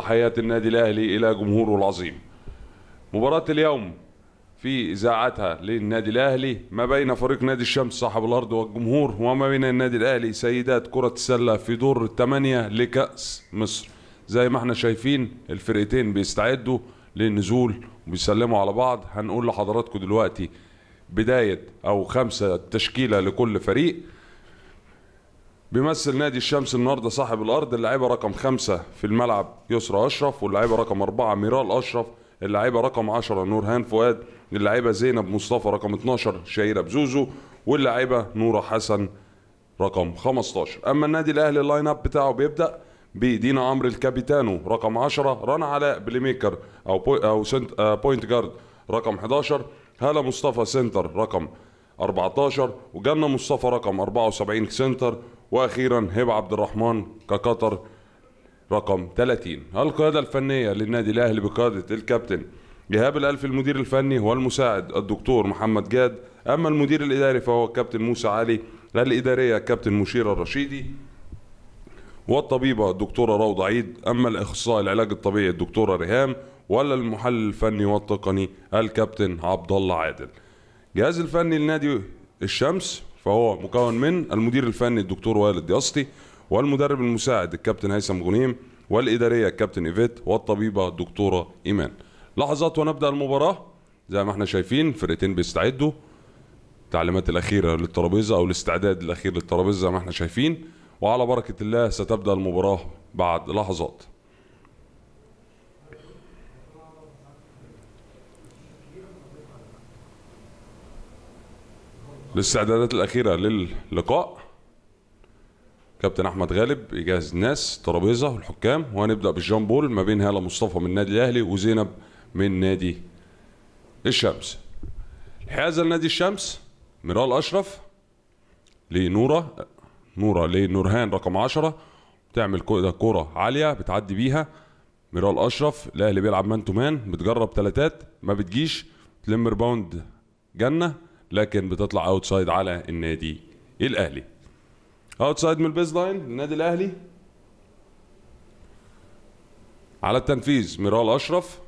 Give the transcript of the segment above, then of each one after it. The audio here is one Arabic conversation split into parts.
تحيات النادي الأهلي إلى جمهوره العظيم مباراة اليوم في إذاعتها للنادي الأهلي ما بين فريق نادي الشمس صاحب الأرض والجمهور وما بين النادي الأهلي سيدات كرة السلة في دور الثمانية لكأس مصر زي ما احنا شايفين الفرقتين بيستعدوا للنزول وبيسلموا على بعض هنقول لحضراتكم دلوقتي بداية أو خمسة تشكيلة لكل فريق بيمثل نادي الشمس النهارده صاحب الارض اللاعيبه رقم خمسة في الملعب يسرى اشرف واللاعيبه رقم أربعة ميرال اشرف اللاعيبه رقم 10 نورهان فؤاد اللاعيبه زينب مصطفى رقم 12 شهيره بزوزو واللاعيبه نوره حسن رقم 15 اما النادي الاهلي اللاين اب بتاعه بيبدا بايدينا عمرو الكابيتانو رقم 10 رنا علاء بلي ميكر او او سنت بوينت آه، جارد رقم 11 هلا مصطفى سنتر رقم 14 وجالنا مصطفى رقم 74 سنتر واخيرا هبه عبد الرحمن كقطر رقم 30 القياده الفنيه للنادي الاهلي بقياده الكابتن جهاب الألف المدير الفني والمساعد الدكتور محمد جاد أما المدير الإداري فهو الكابتن موسى علي الإدارية كابتن مشير الرشيدي والطبيبة الدكتورة روضة عيد أما الأخصائي العلاج الطبيعي الدكتورة ريهام ولا المحلل الفني والتقني الكابتن عبد الله عادل الجهاز الفني لنادي الشمس فهو مكون من المدير الفني الدكتور وائل الدياسطي والمدرب المساعد الكابتن هيثم غنيم والاداريه الكابتن ايفيت والطبيبه الدكتوره ايمان لحظات ونبدا المباراه زي ما احنا شايفين فرقتين بيستعدوا التعليمات الاخيره للترابيزه او الاستعداد الاخير للترابيزه زي ما احنا شايفين وعلى بركه الله ستبدا المباراه بعد لحظات الاستعدادات الاخيره للقاء كابتن احمد غالب يجهز الناس ترابيزه والحكام وهنبدا بالجامب بول ما بين هاله مصطفى من النادي الاهلي وزينب من نادي الشمس الحيازه لنادي الشمس ميرال اشرف لنوره نوره لنورهان رقم 10 بتعمل كوره عاليه بتعدي بيها ميرال اشرف الاهلي بيلعب مان تو مان بتجرب ثلاثات ما بتجيش تلم ريباوند جنه لكن بتطلع اوتسايد على النادي الاهلي اوتسايد من البيز لاين النادي الاهلي على التنفيذ ميرال اشرف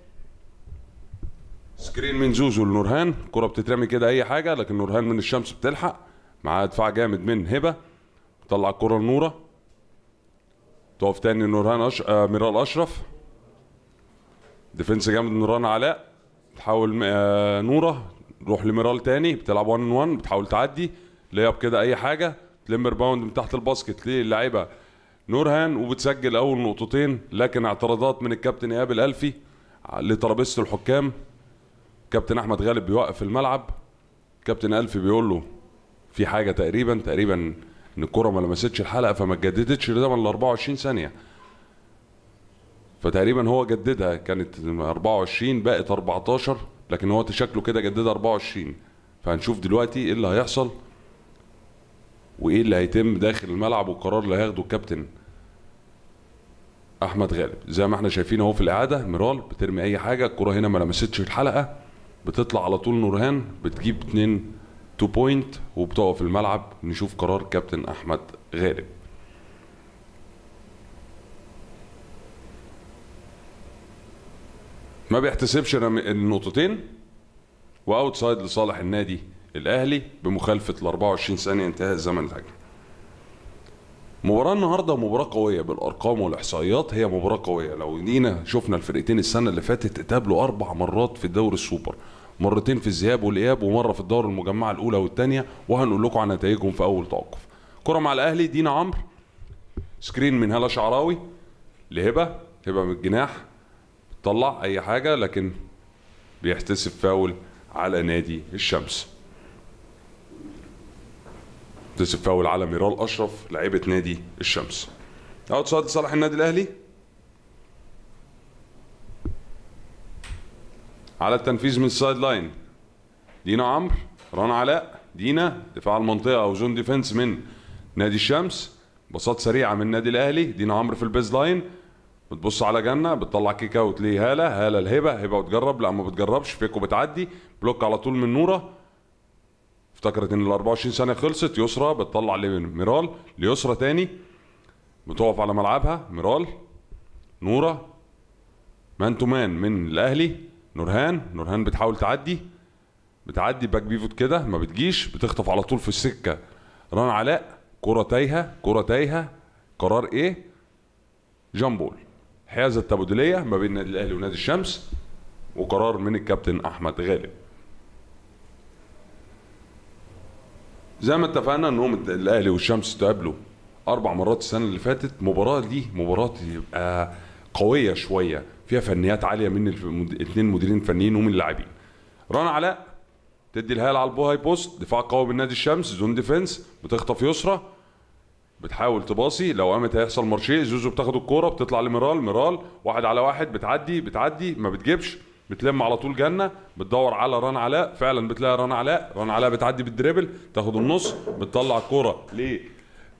سكرين من زوزو لنورهان كرة بتترمي كده اي حاجه لكن نورهان من الشمس بتلحق معاه دفاع جامد من هبه طلع الكره لنوره تقف تاني نورهان أش... آه ميرال اشرف ديفنس جامد من نوران علاء تحول آه نوره روح لميرال تاني بتلعب 1 1 بتحاول تعدي لياب كده اي حاجه تلم باوند من تحت الباسكت للاعيبه نورهان وبتسجل اول نقطتين لكن اعتراضات من الكابتن ايهاب الالفي لترابيزه الحكام كابتن احمد غالب بيوقف الملعب كابتن الفي بيقول له في حاجه تقريبا تقريبا ان الكره ما لمستش الحلقه فما اتجددتش لزمن ال 24 ثانيه فتقريبا هو جددها كانت 24 بقت 14 لكن هو شكله كده جدد 24 فهنشوف دلوقتي ايه اللي هيحصل وايه اللي هيتم داخل الملعب والقرار اللي هياخده الكابتن احمد غالب زي ما احنا شايفين اهو في الاعاده ميرال بترمي اي حاجه الكره هنا ما لمستش الحلقه بتطلع على طول نورهان بتجيب 2 2 بوينت وبتقف الملعب نشوف قرار كابتن احمد غالب ما بيحتسبش النقطتين واوتسايد لصالح النادي الاهلي بمخالفه ال 24 ثانيه انتهاء الزمن الهجمي. مباراه النهارده مباراه قويه بالارقام والاحصائيات هي مباراه قويه لو جينا شفنا الفرقتين السنه اللي فاتت اتقابلوا اربع مرات في الدوري السوبر مرتين في الذهاب والاياب ومره في الدور المجمعه الاولى والثانيه وهنقول لكم عن نتائجهم في اول توقف. كره مع الاهلي دينا عمرو سكرين من هلا شعراوي لهبه هبه من الجناح طلع اي حاجه لكن بيحتسب فاول على نادي الشمس بيحتسب فاول على ميرال اشرف لعيبه نادي الشمس سايد لصالح النادي الاهلي على التنفيذ من السايد لاين دينا عمرو رانا علاء دينا دفاع المنطقه او زون ديفنس من نادي الشمس باصات سريعه من النادي الاهلي دينا عمرو في البيز لاين بتبص على جنه بتطلع كيك اوت ليه هاله هاله الهبه هبه وتجرب لا ما بتجربش فيكو بتعدي بلوك على طول من نوره افتكرت ان ال 24 ثانيه خلصت يسرى بتطلع ميرال ليسرى تاني بتقف على ملعبها ميرال نوره مان تو مان من الاهلي نورهان نورهان بتحاول تعدي بتعدي باك بيفوت كده ما بتجيش بتخطف على طول في السكه ران علاء كره تايهه كره تايهه قرار ايه جامبول حيازه التبادليه ما بين النادي الاهلي ونادي الشمس وقرار من الكابتن احمد غالب زي ما اتفقنا ان هم الاهلي والشمس تقابلوا اربع مرات السنه اللي فاتت مباراه دي مباراه تبقى قويه شويه فيها فنيات عاليه من الاثنين مديرين فنيين ومن اللاعبين رنا علاء تدي الهاي على البوهاي بوست دفاع قوي من نادي الشمس زون ديفنس بتخطف يسرى بتحاول تباصي لو قامت هيحصل مارشيه زوزو بتاخد الكوره بتطلع لميرال ميرال واحد على واحد بتعدي بتعدي ما بتجيبش بتلم على طول جنه بتدور على ران علاء فعلا بتلاقي ران علاء ران علاء بتعدي بالدريبل تاخد النص بتطلع الكوره ليه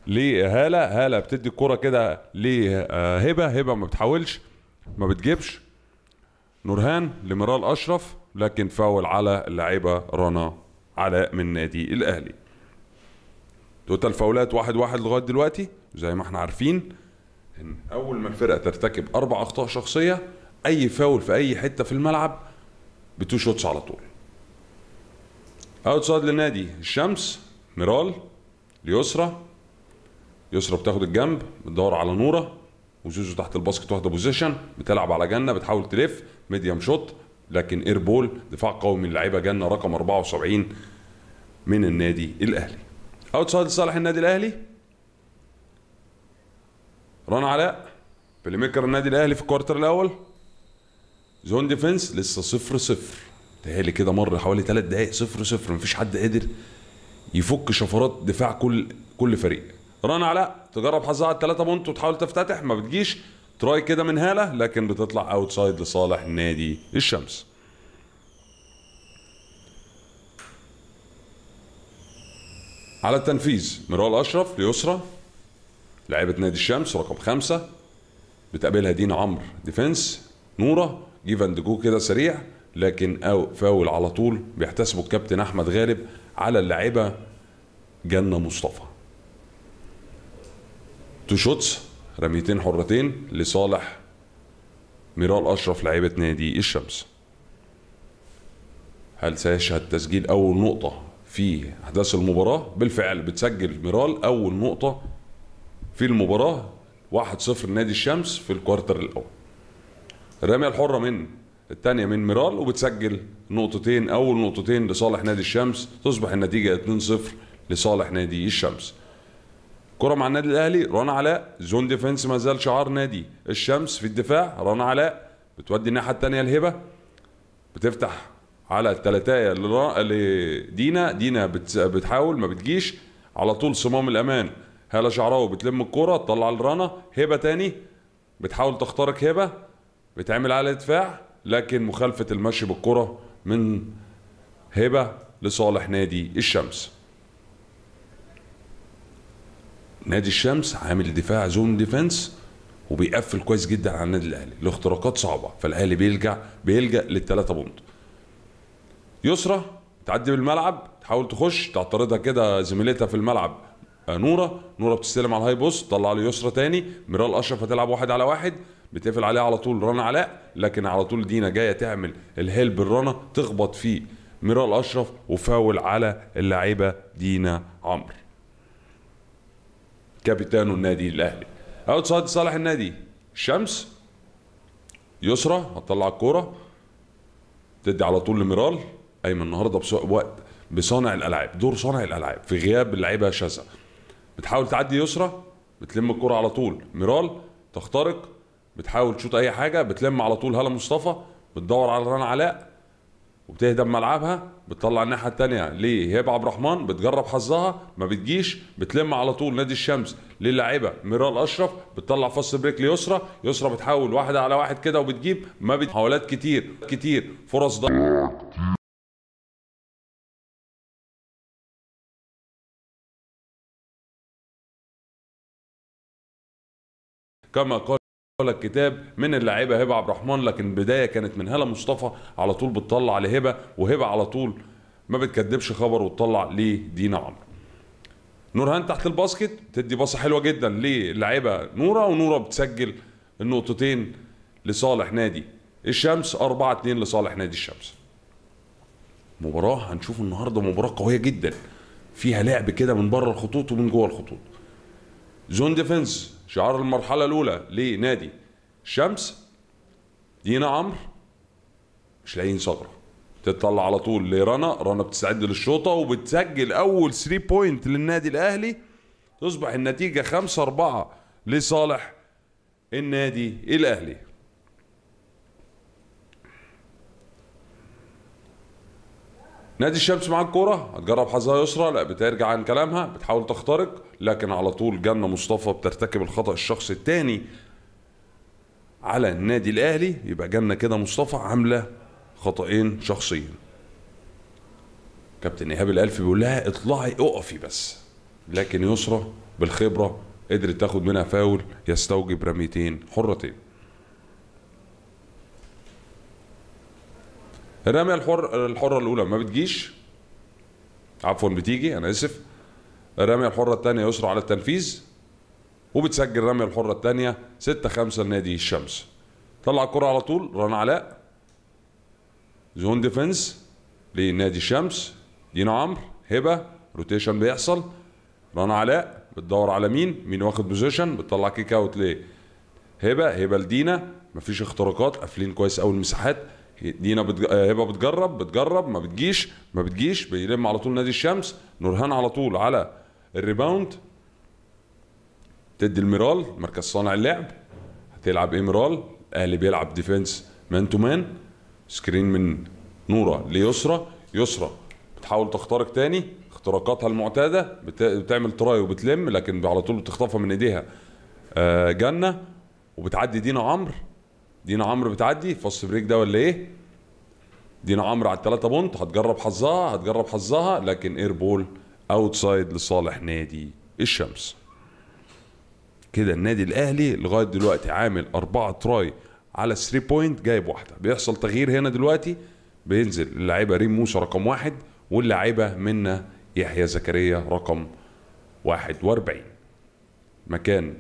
ليه هاله هاله بتدي الكوره كده ليه آه، هبه هبه ما بتحاولش ما بتجيبش نورهان لميرال اشرف لكن فاول على اللعيبه رنا علاء من نادي الاهلي توتال فاولات واحد واحد لغايه دلوقتي زي ما احنا عارفين ان اول ما الفرقه ترتكب اربع اخطاء شخصيه اي فاول في اي حته في الملعب بتو شوتس على طول اوتسايد للنادي الشمس ميرال ليسرى يسرى بتاخد الجنب بتدور على نوره وزوزو تحت الباسكت واخده بوزيشن بتلعب على جنه بتحاول تلف ميديم شوت لكن اير بول دفاع قوي من لعيبه جنه رقم 74 من النادي الاهلي اوتسايد لصالح النادي الاهلي رون علاء بلاي ميكر النادي الاهلي في الكوارتر الاول زون ديفنس لسه صفر صفر تهالي كده مر حوالي ثلاث دقائق صفر صفر مفيش حد قدر يفك شفرات دفاع كل كل فريق رنا علاء تجرب حظها على الثلاثه بونت وتحاول تفتتح ما بتجيش تراي كده من هاله لكن بتطلع اوتسايد لصالح نادي الشمس على التنفيذ مروان اشرف ليسرى لعيبه نادي الشمس رقم خمسة بتقابلها دين عمرو ديفنس نوره جيف اند جو كده سريع لكن أو فاول على طول بيحتسبه الكابتن احمد غالب على اللاعبه جنه مصطفى تو شوتس رميتين حرتين لصالح ميرال اشرف لعيبه نادي الشمس هل سيشهد تسجيل اول نقطه في احداث المباراه بالفعل بتسجل ميرال اول نقطه في المباراه 1-0 نادي الشمس في الكوارتر الاول الرميه الحره من الثانيه من ميرال وبتسجل نقطتين اول نقطتين لصالح نادي الشمس تصبح النتيجه 2-0 لصالح نادي الشمس كرة مع النادي الاهلي رانا علاء زون ديفنس ما زال شعار نادي الشمس في الدفاع رانا علاء بتودي الناحيه الثانيه الهبه بتفتح على التلاتايه لدينا دينا بتحاول ما بتجيش على طول صمام الامان هاله شعراوي بتلم الكرة تطلع لرنا هبه تاني بتحاول تخترق هبه بتعمل على دفاع لكن مخالفه المشي بالكرة من هبه لصالح نادي الشمس نادي الشمس عامل دفاع زون ديفنس وبيقفل كويس جدا على النادي الاهلي الاختراقات صعبه فالاهلي بيلجا بيلجا للثلاثه بونت يسرى تعدي بالملعب تحاول تخش تعترضها كده زميلتها في الملعب آه، نوره نوره بتستلم على الهاي بوست طلع له يسرى تاني ميرال اشرف هتلعب واحد على واحد بتقفل عليها على طول رنا علاء لكن على طول دينا جايه تعمل الهيل الرنا تخبط في ميرال اشرف وفاول على اللعيبه دينا عمرو كابتن النادي الاهلي اوت سايد صالح النادي شمس يسرى هتطلع الكوره تدي على طول لميرال ايمن النهارده بوقت بصانع الالعاب دور صانع الالعاب في غياب اللعيبه شاذه بتحاول تعدي يسرى بتلم الكرة على طول ميرال تخترق بتحاول تشوط اي حاجه بتلم على طول هلا مصطفى بتدور على رنا علاء وبتهدى بملعبها بتطلع الناحيه الثانيه لهيب عبد الرحمن بتجرب حظها ما بتجيش بتلم على طول نادي الشمس للاعيبه ميرال اشرف بتطلع فص بريك ليسرى يسرى بتحاول واحده على واحد كده وبتجيب ما محاولات كتير كتير فرص ضيقه كما قال قال الكتاب من اللعيبه هبه عبد الرحمن لكن بدايه كانت من هلا مصطفى على طول بتطلع لهبه وهبه على طول ما بتكدبش خبر وتطلع لدينا عمرو نورهان تحت الباسكت تدي باصه حلوه جدا للعيبه نوره ونوره بتسجل النقطتين لصالح نادي الشمس 4 2 لصالح نادي الشمس مباراه هنشوف النهارده مباراه قويه جدا فيها لعب كده من بره الخطوط ومن جوه الخطوط زون ديفنس شعار المرحله الاولى لنادي الشمس دينا عمرو مش لاقيين صبره تطلع على طول لرنا رنا بتستعد للشوطه وبتسجل اول 3 بوينت للنادي الاهلي تصبح النتيجه 5 4 لصالح النادي الاهلي نادي الشمس معاك كوره هتجرب حظها يسرى لا بترجع عن كلامها بتحاول تخترق لكن على طول جنة مصطفى بترتكب الخطا الشخص الثاني على النادي الاهلي يبقى جنة كده مصطفى عامله خطأين شخصيين كابتن ايهاب الالفي بيقول لها اطلعي اقفي بس لكن يسرى بالخبره قدرت تاخد منها فاول يستوجب رميتين حرتين الرميه الحر الحره الاولى ما بتجيش عفوا بتيجي انا اسف الرميه الحره الثانيه يسرع على التنفيذ وبتسجل الرميه الحره الثانيه 6 5 لنادي الشمس طلع الكره على طول رن علاء زون ديفنس لنادي الشمس دينا عمرو هبه روتيشن بيحصل رن علاء بتدور على مين مين واخد بوزيشن بتطلع كيك اوت ليه هبه هبه لدينا مفيش اختراقات قافلين كويس قوي المساحات دينا بتج... آه، هبه بتجرب بتجرب ما بتجيش ما بتجيش بيلم على طول نادي الشمس نورهان على طول على الريباوند تدي الميرال مركز صانع اللعب هتلعب ايه ميرال الاهلي بيلعب ديفنس مان تو مان سكرين من نوره ليسرى يسرى بتحاول تخترق تاني اختراقاتها المعتاده بت... بتعمل تراي وبتلم لكن على طول بتخطفها من ايديها آه جنه وبتعدي دينا عمرو دينا عمرو بتعدي فص بريك ده ولا ايه دينا عمرو على الثلاثه بونت هتجرب حظها هتجرب حظها لكن اير بول اوتسايد لصالح نادي الشمس كده النادي الاهلي لغايه دلوقتي عامل أربعة تراي على 3 بوينت جايب واحده بيحصل تغيير هنا دلوقتي بينزل اللاعيبه ريم موسى رقم واحد واللاعيبه منا يحيى زكريا رقم 41 مكان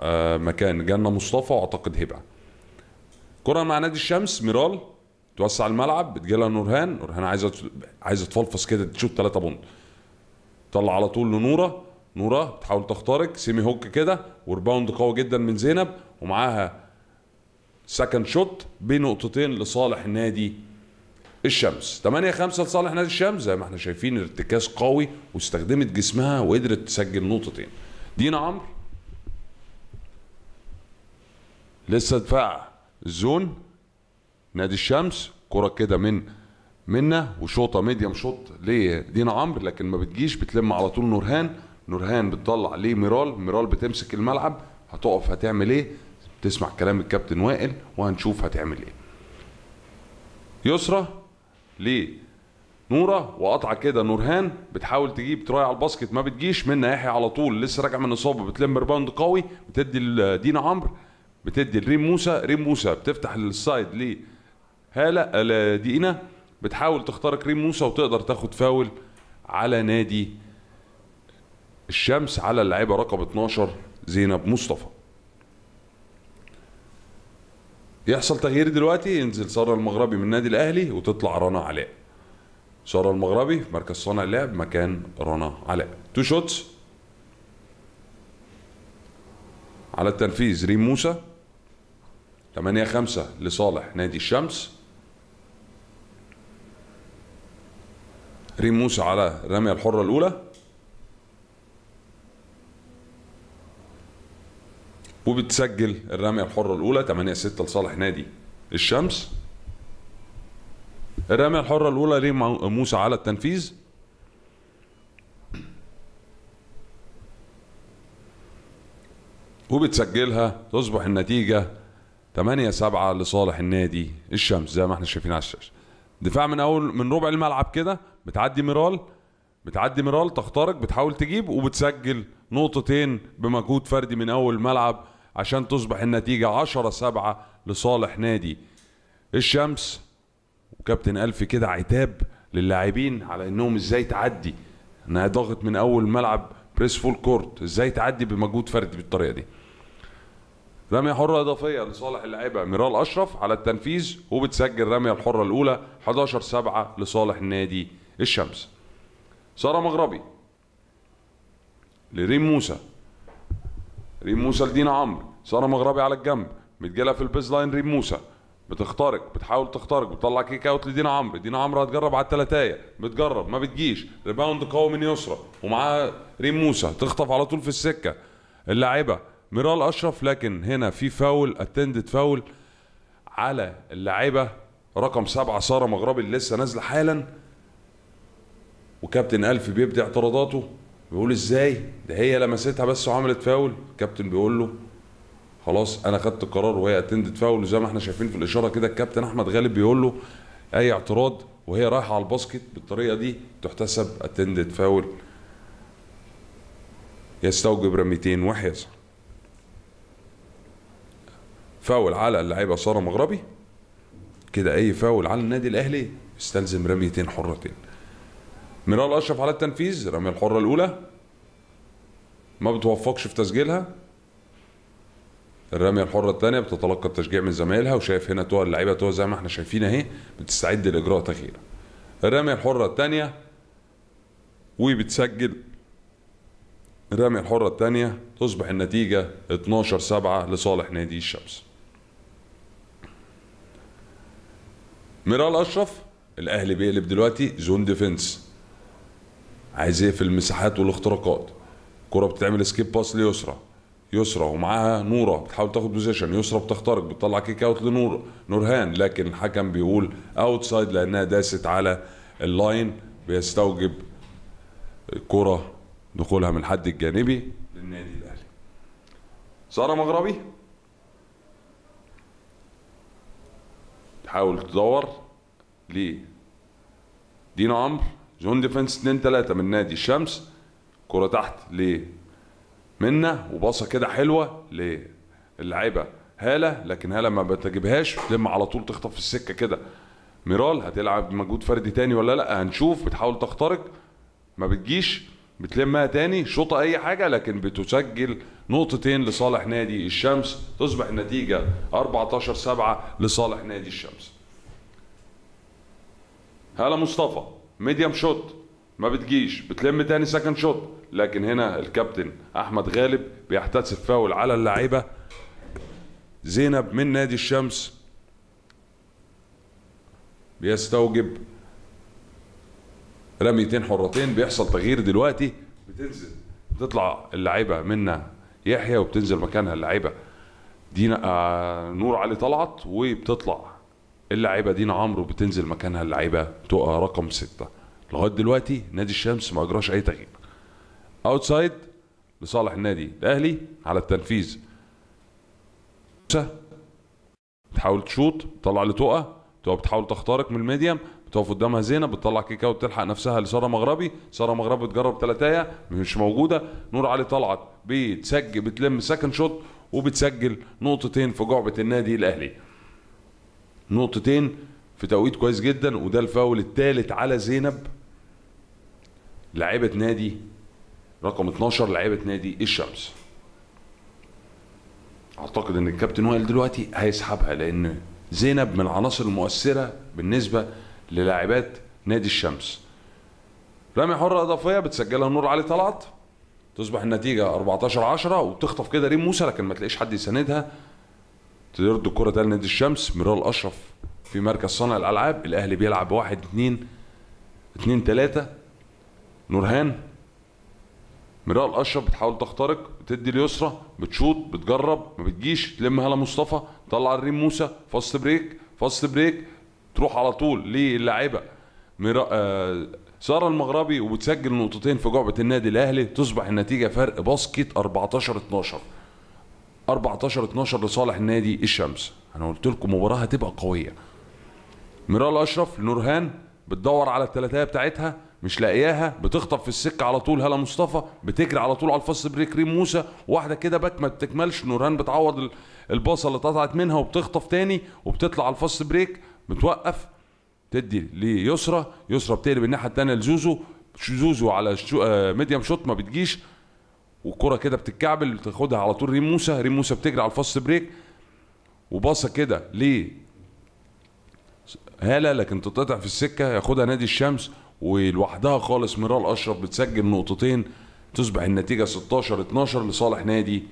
آه مكان جنة مصطفى واعتقد هبه كره مع نادي الشمس ميرال توسع الملعب بتجيلها نورهان نورهان عايزه عايزه تفلفص كده تشوط ثلاثه بونت طلع على طول لنوره نوره بتحاول تخترق سيمي هوك كده ورباوند قوي جدا من زينب ومعاها سكند شوت بنقطتين لصالح نادي الشمس 8 5 لصالح نادي الشمس زي ما احنا شايفين ارتكاز قوي واستخدمت جسمها وقدرت تسجل نقطتين دينا عمرو لسه دفاع الزون نادي الشمس كرة كده من منا وشوطة ميديم شوط لدينا عمرو لكن ما بتجيش بتلم على طول نورهان نورهان بتطلع ليه ميرال ميرال بتمسك الملعب هتقف هتعمل ايه تسمع كلام الكابتن وائل وهنشوف هتعمل ايه يسرى نورة وقطعة كده نورهان بتحاول تجيب تراي على الباسكت ما بتجيش منا يحيى على طول لسه راجع من اصابه بتلم ريباوند قوي بتدي لدينا عمرو بتدي لريم موسى ريم موسى بتفتح السايد ل هاله دينا بتحاول تخترق ريم موسى وتقدر تاخد فاول على نادي الشمس على اللعيبه رقم 12 زينب مصطفى يحصل تغيير دلوقتي ينزل ساره المغربي من النادي الاهلي وتطلع رنا علاء ساره المغربي في مركز صانع اللعب مكان رنا علاء تو شوتس على التنفيذ ريم موسى 8 5 لصالح نادي الشمس ريم موسى على الرمية الحرة الأولى وبتسجل الرمية الحرة الأولى 8 6 لصالح نادي الشمس الرمية الحرة الأولى ريم موسى على التنفيذ وبتسجلها تصبح النتيجه 8 7 لصالح النادي الشمس زي ما احنا شايفين على الشاشه دفاع من اول من ربع الملعب كده بتعدي ميرال بتعدي ميرال تخترق بتحاول تجيب وبتسجل نقطتين بمجهود فردي من اول الملعب عشان تصبح النتيجه 10 7 لصالح نادي الشمس وكابتن الف كده عتاب للاعبين على انهم ازاي تعدي انها ضغط من اول ملعب بريس فول كورت ازاي تعدي بمجهود فردي بالطريقه دي رمية حرة إضافية لصالح اللعيبه ميرال أشرف على التنفيذ وبتسجل الرميه الحرة الأولى 11 7 لصالح نادي الشمس سارة مغربي لريم موسى ريم موسى لدينا عمرو سارة مغربي على الجنب متجالها في البيز لاين ريم موسى بتخترق بتحاول تخترق بتطلع كيك اوت لدينا عمرو دينا عمرو هتجرب على التلاتايه بتجرب ما بتجيش ريباوند قوي من يسرى ومعاها ريم موسى تخطف على طول في السكه اللاعبه ميرال اشرف لكن هنا في فاول اتندد فاول على اللعيبه رقم سبعه ساره مغربي اللي لسه نازله حالا وكابتن الف بيبدي اعتراضاته بيقول ازاي ده هي لمستها بس وعملت فاول الكابتن بيقول له خلاص انا خدت القرار وهي اتندت فاول وزي ما احنا شايفين في الاشاره كده الكابتن احمد غالب بيقول له اي اعتراض وهي رايحه على الباسكت بالطريقه دي تحتسب اتندت فاول يستوجب رميتين وحيصه فاول على اللعيبه ساره مغربي كده اي فاول على النادي الاهلي يستلزم رميتين حرتين ميرال اشرف على التنفيذ رمي الحره الاولى ما بتوفقش في تسجيلها الرميه الحره الثانيه بتتلقى التشجيع من زمايلها وشايف هنا توه اللعيبه توه زي ما احنا شايفين اهي بتستعد لاجراء تغيير الرميه الحره الثانيه وبتسجل الرميه الحره الثانيه تصبح النتيجه 12 7 لصالح نادي الشمس ميرال اشرف الاهلي بيقلب دلوقتي زون ديفنس عايز ايه في المساحات والاختراقات كرة بتتعمل سكيب باس ليسرى يسرى ومعاها نوره بتحاول تاخد بوزيشن يسرى بتخترق بتطلع كيك اوت لنور نورهان لكن الحكم بيقول اوتسايد لانها داست على اللاين بيستوجب كره دخولها من الحد الجانبي للنادي الاهلي ساره مغربي تحاول تدور ليه دينا عمرو زون ديفنس 2 3 من نادي الشمس كرة تحت ليه منا وباصه كده حلوه للعيبه هاله لكن هاله ما بتجيبهاش تلم على طول تخطف في السكه كده ميرال هتلعب مجهود فردي تاني ولا لا هنشوف بتحاول تخترق ما بتجيش بتلمها تاني شوطه اي حاجه لكن بتسجل نقطتين لصالح نادي الشمس تصبح النتيجة 14 7 لصالح نادي الشمس هلا مصطفى ميديم شوت ما بتجيش بتلم تاني سكند شوت لكن هنا الكابتن احمد غالب بيحتسب فاول على اللعيبه زينب من نادي الشمس بيستوجب رميتين حرتين بيحصل تغيير دلوقتي بتنزل بتطلع اللعيبه منا يحيى وبتنزل مكانها اللعيبه دينا آه، نور علي طلعت وبتطلع اللعيبه دينا عمرو بتنزل مكانها اللعيبه تقى رقم سته لغايه دلوقتي نادي الشمس ما اجراش اي تغيير اوتسايد لصالح النادي الاهلي على التنفيذ تحاول تشوط طلع لتقى تقى بتحاول تخترق من الميديم بتقف قدامها زينب بتطلع كيكه وبتلحق نفسها لساره مغربي ساره مغربي بتجرب تلاتايه مش موجوده نور علي طلعت بتسجل بتلم سكند شوت وبتسجل نقطتين في جعبه النادي الاهلي نقطتين في توقيت كويس جدا وده الفاول الثالث على زينب لعيبه نادي رقم 12 لعيبه نادي الشمس اعتقد ان الكابتن وائل دلوقتي هيسحبها لان زينب من العناصر المؤثره بالنسبه للاعبات نادي الشمس رمي حرة إضافية بتسجلها نور علي طلعت تصبح النتيجة 14 10 وتخطف كده ريم موسى لكن ما تلاقيش حد يساندها ترد الكرة ده لنادي الشمس ميرال أشرف في مركز صانع الألعاب الأهلي بيلعب 1 2 2 3 نورهان ميرال اشرف بتحاول تخترق بتدي اليسرى بتشوط بتجرب ما بتجيش تلمها لمصطفى طلع الريم موسى فاست بريك فاست بريك تروح على طول للاعيبه مرا... آه ساره المغربي وبتسجل نقطتين في جعبه النادي الاهلي تصبح النتيجه فرق باسكت 14 12 14 12 لصالح نادي الشمس انا قلت لكم مباراه هتبقى قويه ميرال اشرف نورهان بتدور على الثلاثيه بتاعتها مش لاقياها بتخطف في السكه على طول هلا مصطفى بتجري على طول على بريك ريم موسى واحده كده باك ما بتكملش نورهان بتعوض الباصه اللي اتقطعت منها وبتخطف تاني وبتطلع على الفص بريك متوقف تدي ليسرى يسرى بتقلب الناحيه الثانيه لزوزو زوزو على شو آه ميديم شوت ما بتجيش والكره كده بتتكعبل تاخدها على طول ريم موسى ريم موسى بتجري على الفاست بريك وباصه كده ليه هاله لكن تتقطع في السكه ياخدها نادي الشمس ولوحدها خالص ميرال اشرف بتسجل نقطتين تصبح النتيجه 16 12 لصالح نادي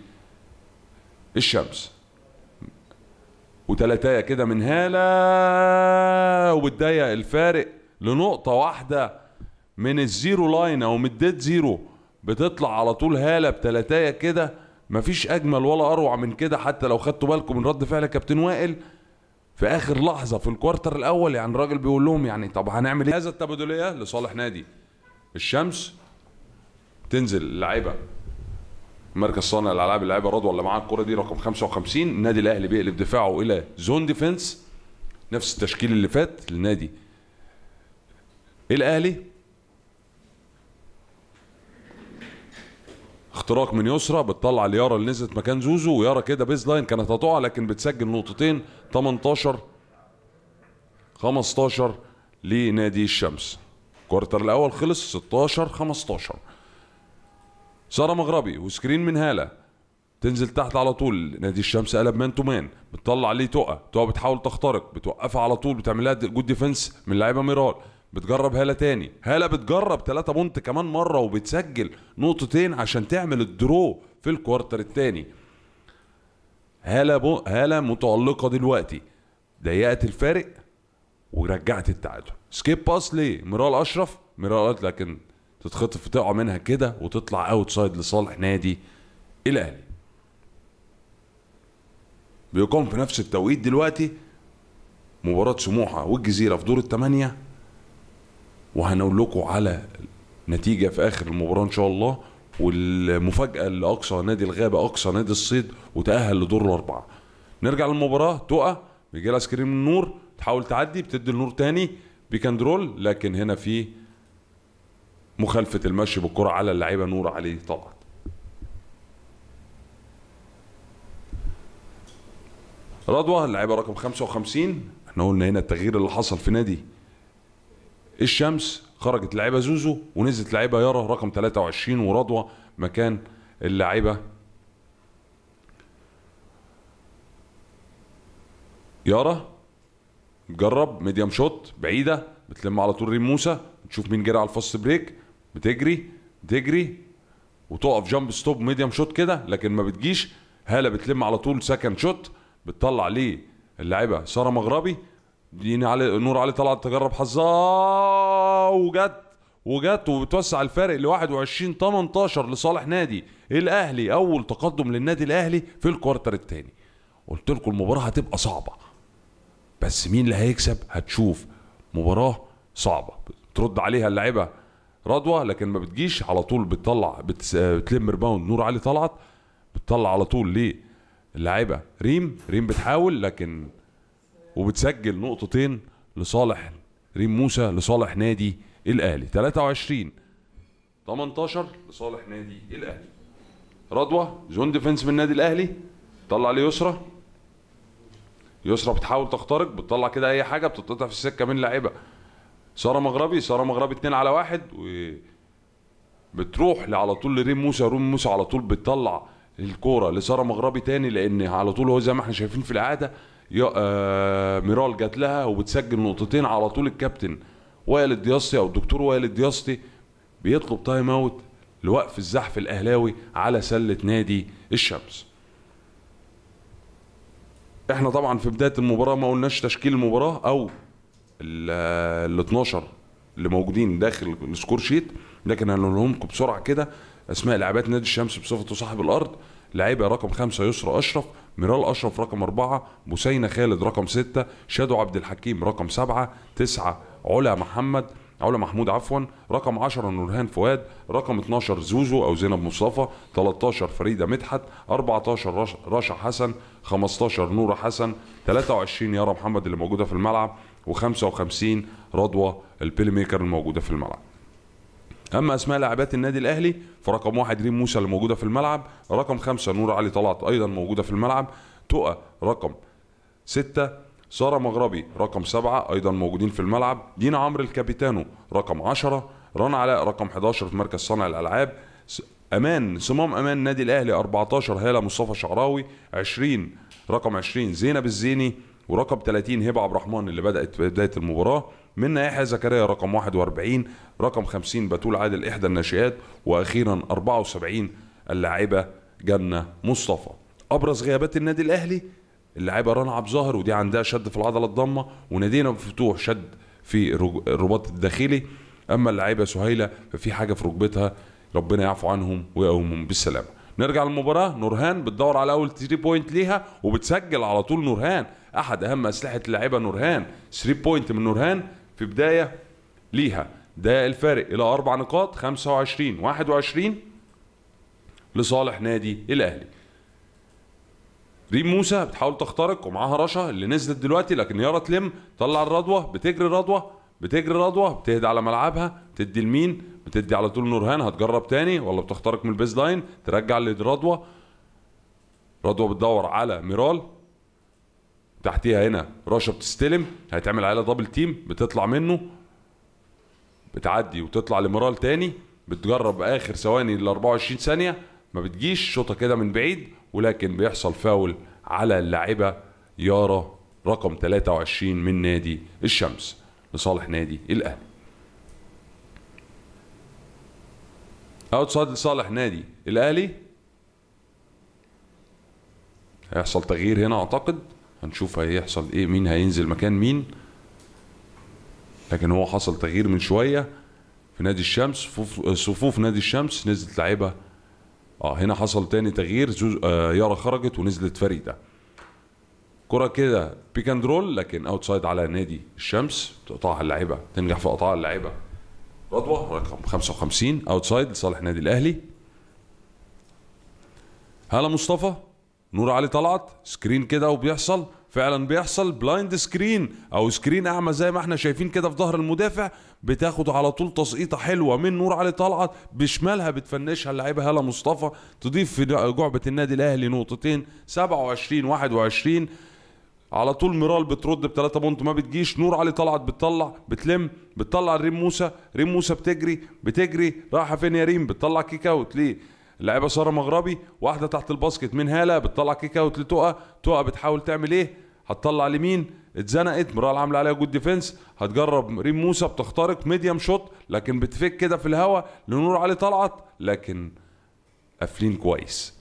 الشمس وتلاتايه كده من هالا وبتضيق الفارق لنقطه واحده من الزيرو لاين او من الديد زيرو بتطلع على طول هاله بتلاتايه كده مفيش اجمل ولا اروع من كده حتى لو خدتوا بالكم من رد فعل كابتن وائل في اخر لحظه في الكوارتر الاول يعني الراجل بيقول لهم يعني طب هنعمل ايه هذا التبادليه لصالح نادي الشمس تنزل اللعيبه مركز صانع الالعاب اللعيبه رضوى اللي معاه الكره دي رقم 55 النادي الاهلي بيقلب دفاعه الى زون ديفنس نفس التشكيل اللي فات للنادي الاهلي اختراق من يسرى بتطلع ليارا اللي نزلت مكان زوزو ويارا كده بيز لاين كانت هتقع لكن بتسجل نقطتين 18 15 لنادي الشمس الكوارتر الاول خلص 16 15 ساره مغربي وسكرين من هاله تنزل تحت على طول نادي الشمس قلب مان تو مان بتطلع عليه تقى تقى بتحاول تخترق بتوقفها على طول بتعملها جود ديفنس من لعيبه ميرال بتجرب هاله تاني هاله بتجرب ثلاثة بونت كمان مره وبتسجل نقطتين عشان تعمل الدرو في الكوارتر التاني هاله بو هاله متالقه دلوقتي ضيقت الفارق ورجعت التعادل سكيب باس ليه ميرال اشرف ميرال لكن تتخطف وتقع منها كده وتطلع اوت سايد لصالح نادي الاهلي بيقام في نفس التوقيت دلوقتي مباراة سموحة والجزيرة في دور الثمانية وهنقول لكم على نتيجة في آخر المباراة إن شاء الله والمفاجأة اللي أقصى نادي الغابة أقصى نادي الصيد وتأهل لدور الأربعة نرجع للمباراة تقع بيجي لها سكرين النور تحاول تعدي بتدي النور تاني بيكندرول لكن هنا في مخالفه المشي بالكره على اللعيبه نور عليه طبعا رضوى اللعيبه رقم 55 احنا قلنا هنا التغيير اللي حصل في نادي الشمس خرجت لعيبه زوزو ونزلت لعيبه يارا رقم 23 ورضوى مكان اللعيبه يارا جرب ميديم شوت بعيده بتلم على طول ريم موسى تشوف مين جرى على الفاست بريك بتجري تجري وتقف جامب ستوب ميديم شوت كده لكن ما بتجيش هاله بتلم على طول سكند شوت بتطلع ليه اللعيبه ساره مغربي دين علي نور علي طلعت تجرب حظها وجت وجت وبتوسع الفارق ل 21 18 لصالح نادي الاهلي اول تقدم للنادي الاهلي في الكوارتر الثاني قلت لكم المباراه هتبقى صعبه بس مين اللي هيكسب هتشوف مباراه صعبه ترد عليها اللعيبه رضوى لكن ما بتجيش على طول بتطلع بتس... بتلم ريباوند نور علي طلعت بتطلع على طول ليه اللاعيبه ريم ريم بتحاول لكن وبتسجل نقطتين لصالح ريم موسى لصالح نادي الاهلي 23 18 لصالح نادي الاهلي رضوى زون ديفنس من النادي الاهلي طلع ليسرى يسرى بتحاول تخترق بتطلع كده اي حاجه بتتقطع في السكه من لاعيبه ساره مغربي ساره مغربي اتنين على واحد و بتروح على طول لريم موسى ريم موسى على طول بتطلع الكوره لساره مغربي تاني لان على طول هو زي ما احنا شايفين في العاده آه ميرال جات لها وبتسجل نقطتين على طول الكابتن وائل الدياستي او الدكتور وائل الدياستي بيطلب تايم اوت لوقف الزحف الاهلاوي على سله نادي الشمس احنا طبعا في بدايه المباراه ما قلناش تشكيل المباراه او ال 12 اللي موجودين داخل السكور شيت لكن انا لكم بسرعه كده اسماء لاعبات نادي الشمس بصفته صاحب الارض لعيبه رقم خمسه يسرى اشرف ميرال اشرف رقم اربعه بوسينا خالد رقم سته شادو عبد الحكيم رقم سبعه تسعه علا محمد علا محمود عفوا رقم 10 نورهان فؤاد رقم 12 زوزو او زينب مصطفى 13 فريده مدحت 14 رشا حسن 15 نوره حسن 23 يارا محمد اللي موجوده في الملعب و55 رضوى البيلي ميكر الموجوده في الملعب اما اسماء لاعبات النادي الاهلي فرقم واحد ريم موسى اللي موجوده في الملعب رقم خمسة نور علي طلعت ايضا موجوده في الملعب تقى رقم ستة سارة مغربي رقم سبعة أيضا موجودين في الملعب دينا عمرو الكابيتانو رقم عشرة رنا علاء رقم 11 في مركز صنع الألعاب أمان صمام أمان النادي الأهلي 14 هالة مصطفى شعراوي 20 رقم 20 زينب الزيني ورقم 30 هبه عبد الرحمن اللي بدات في بدايه المباراه من يحيى زكريا رقم 41 رقم 50 بتول عادل احدى الناشئات واخيرا 74 اللاعبه جنه مصطفى ابرز غيابات النادي الاهلي اللاعبه رنا عبد الظاهر ودي عندها شد في العضله الضمه ونادينا مفتوح شد في الرباط الداخلي اما اللاعبه سهيله ففي حاجه في ركبتها ربنا يعفو عنهم ويقومهم بالسلامه نرجع للمباراه نورهان بتدور على اول 3 بوينت ليها وبتسجل على طول نورهان احد اهم اسلحه اللاعيبه نورهان 3 بوينت من نورهان في بدايه ليها ده الفارق الى اربع نقاط 25 21 لصالح نادي الاهلي ريم موسى بتحاول تخترق ومعاها رشا اللي نزلت دلوقتي لكن يارا تلم طلع الرضوه بتجري رضوه بتجري رضوه بتهدى على ملعبها تدي لمين بتدي على طول نورهان هتجرب تاني ولا بتخترق من البيز لاين ترجع لرضوه رضوه بتدور على ميرال تحتيها هنا رشا بتستلم هيتعمل عليها دبل تيم بتطلع منه بتعدي وتطلع لمرال تاني بتجرب اخر ثواني ال 24 ثانيه ما بتجيش شوطه كده من بعيد ولكن بيحصل فاول على اللاعبه يارا رقم 23 من نادي الشمس لصالح نادي الاهلي اوتسايد لصالح نادي الاهلي هيحصل تغيير هنا اعتقد هنشوف هيحصل ايه مين هينزل مكان مين لكن هو حصل تغيير من شويه في نادي الشمس صفوف نادي الشمس نزلت لعيبه اه هنا حصل تاني تغيير آه، يارا خرجت ونزلت فريده كرة كده بيك اند رول لكن اوتسايد على نادي الشمس تقطعها اللعيبه تنجح في قطاع اللعيبه رضوى رقم 55 اوتسايد لصالح نادي الاهلي هلا مصطفى نور علي طلعت سكرين كده وبيحصل فعلا بيحصل بلايند سكرين او سكرين اعمى زي ما احنا شايفين كده في ظهر المدافع بتاخد على طول تسقيطه حلوه من نور علي طلعت بشمالها بتفنشها اللعيبه هاله مصطفى تضيف في جعبه النادي الاهلي نقطتين 27 21 على طول ميرال بترد بثلاثة بونت ما بتجيش نور علي طلعت بتطلع بتلم بتطلع ريم موسى ريم موسى بتجري بتجري رايحه فين يا ريم بتطلع كيك اوت ليه اللعيبه ساره مغربي واحده تحت الباسكت من هاله بتطلع كيك اوت لتقى تقى بتحاول تعمل ايه هتطلع لمين اتزنقت مرال عامله عليها جود ديفنس هتجرب ريم موسى بتخترق ميديم شوت لكن بتفك كده في الهواء لنور علي طلعت لكن قافلين كويس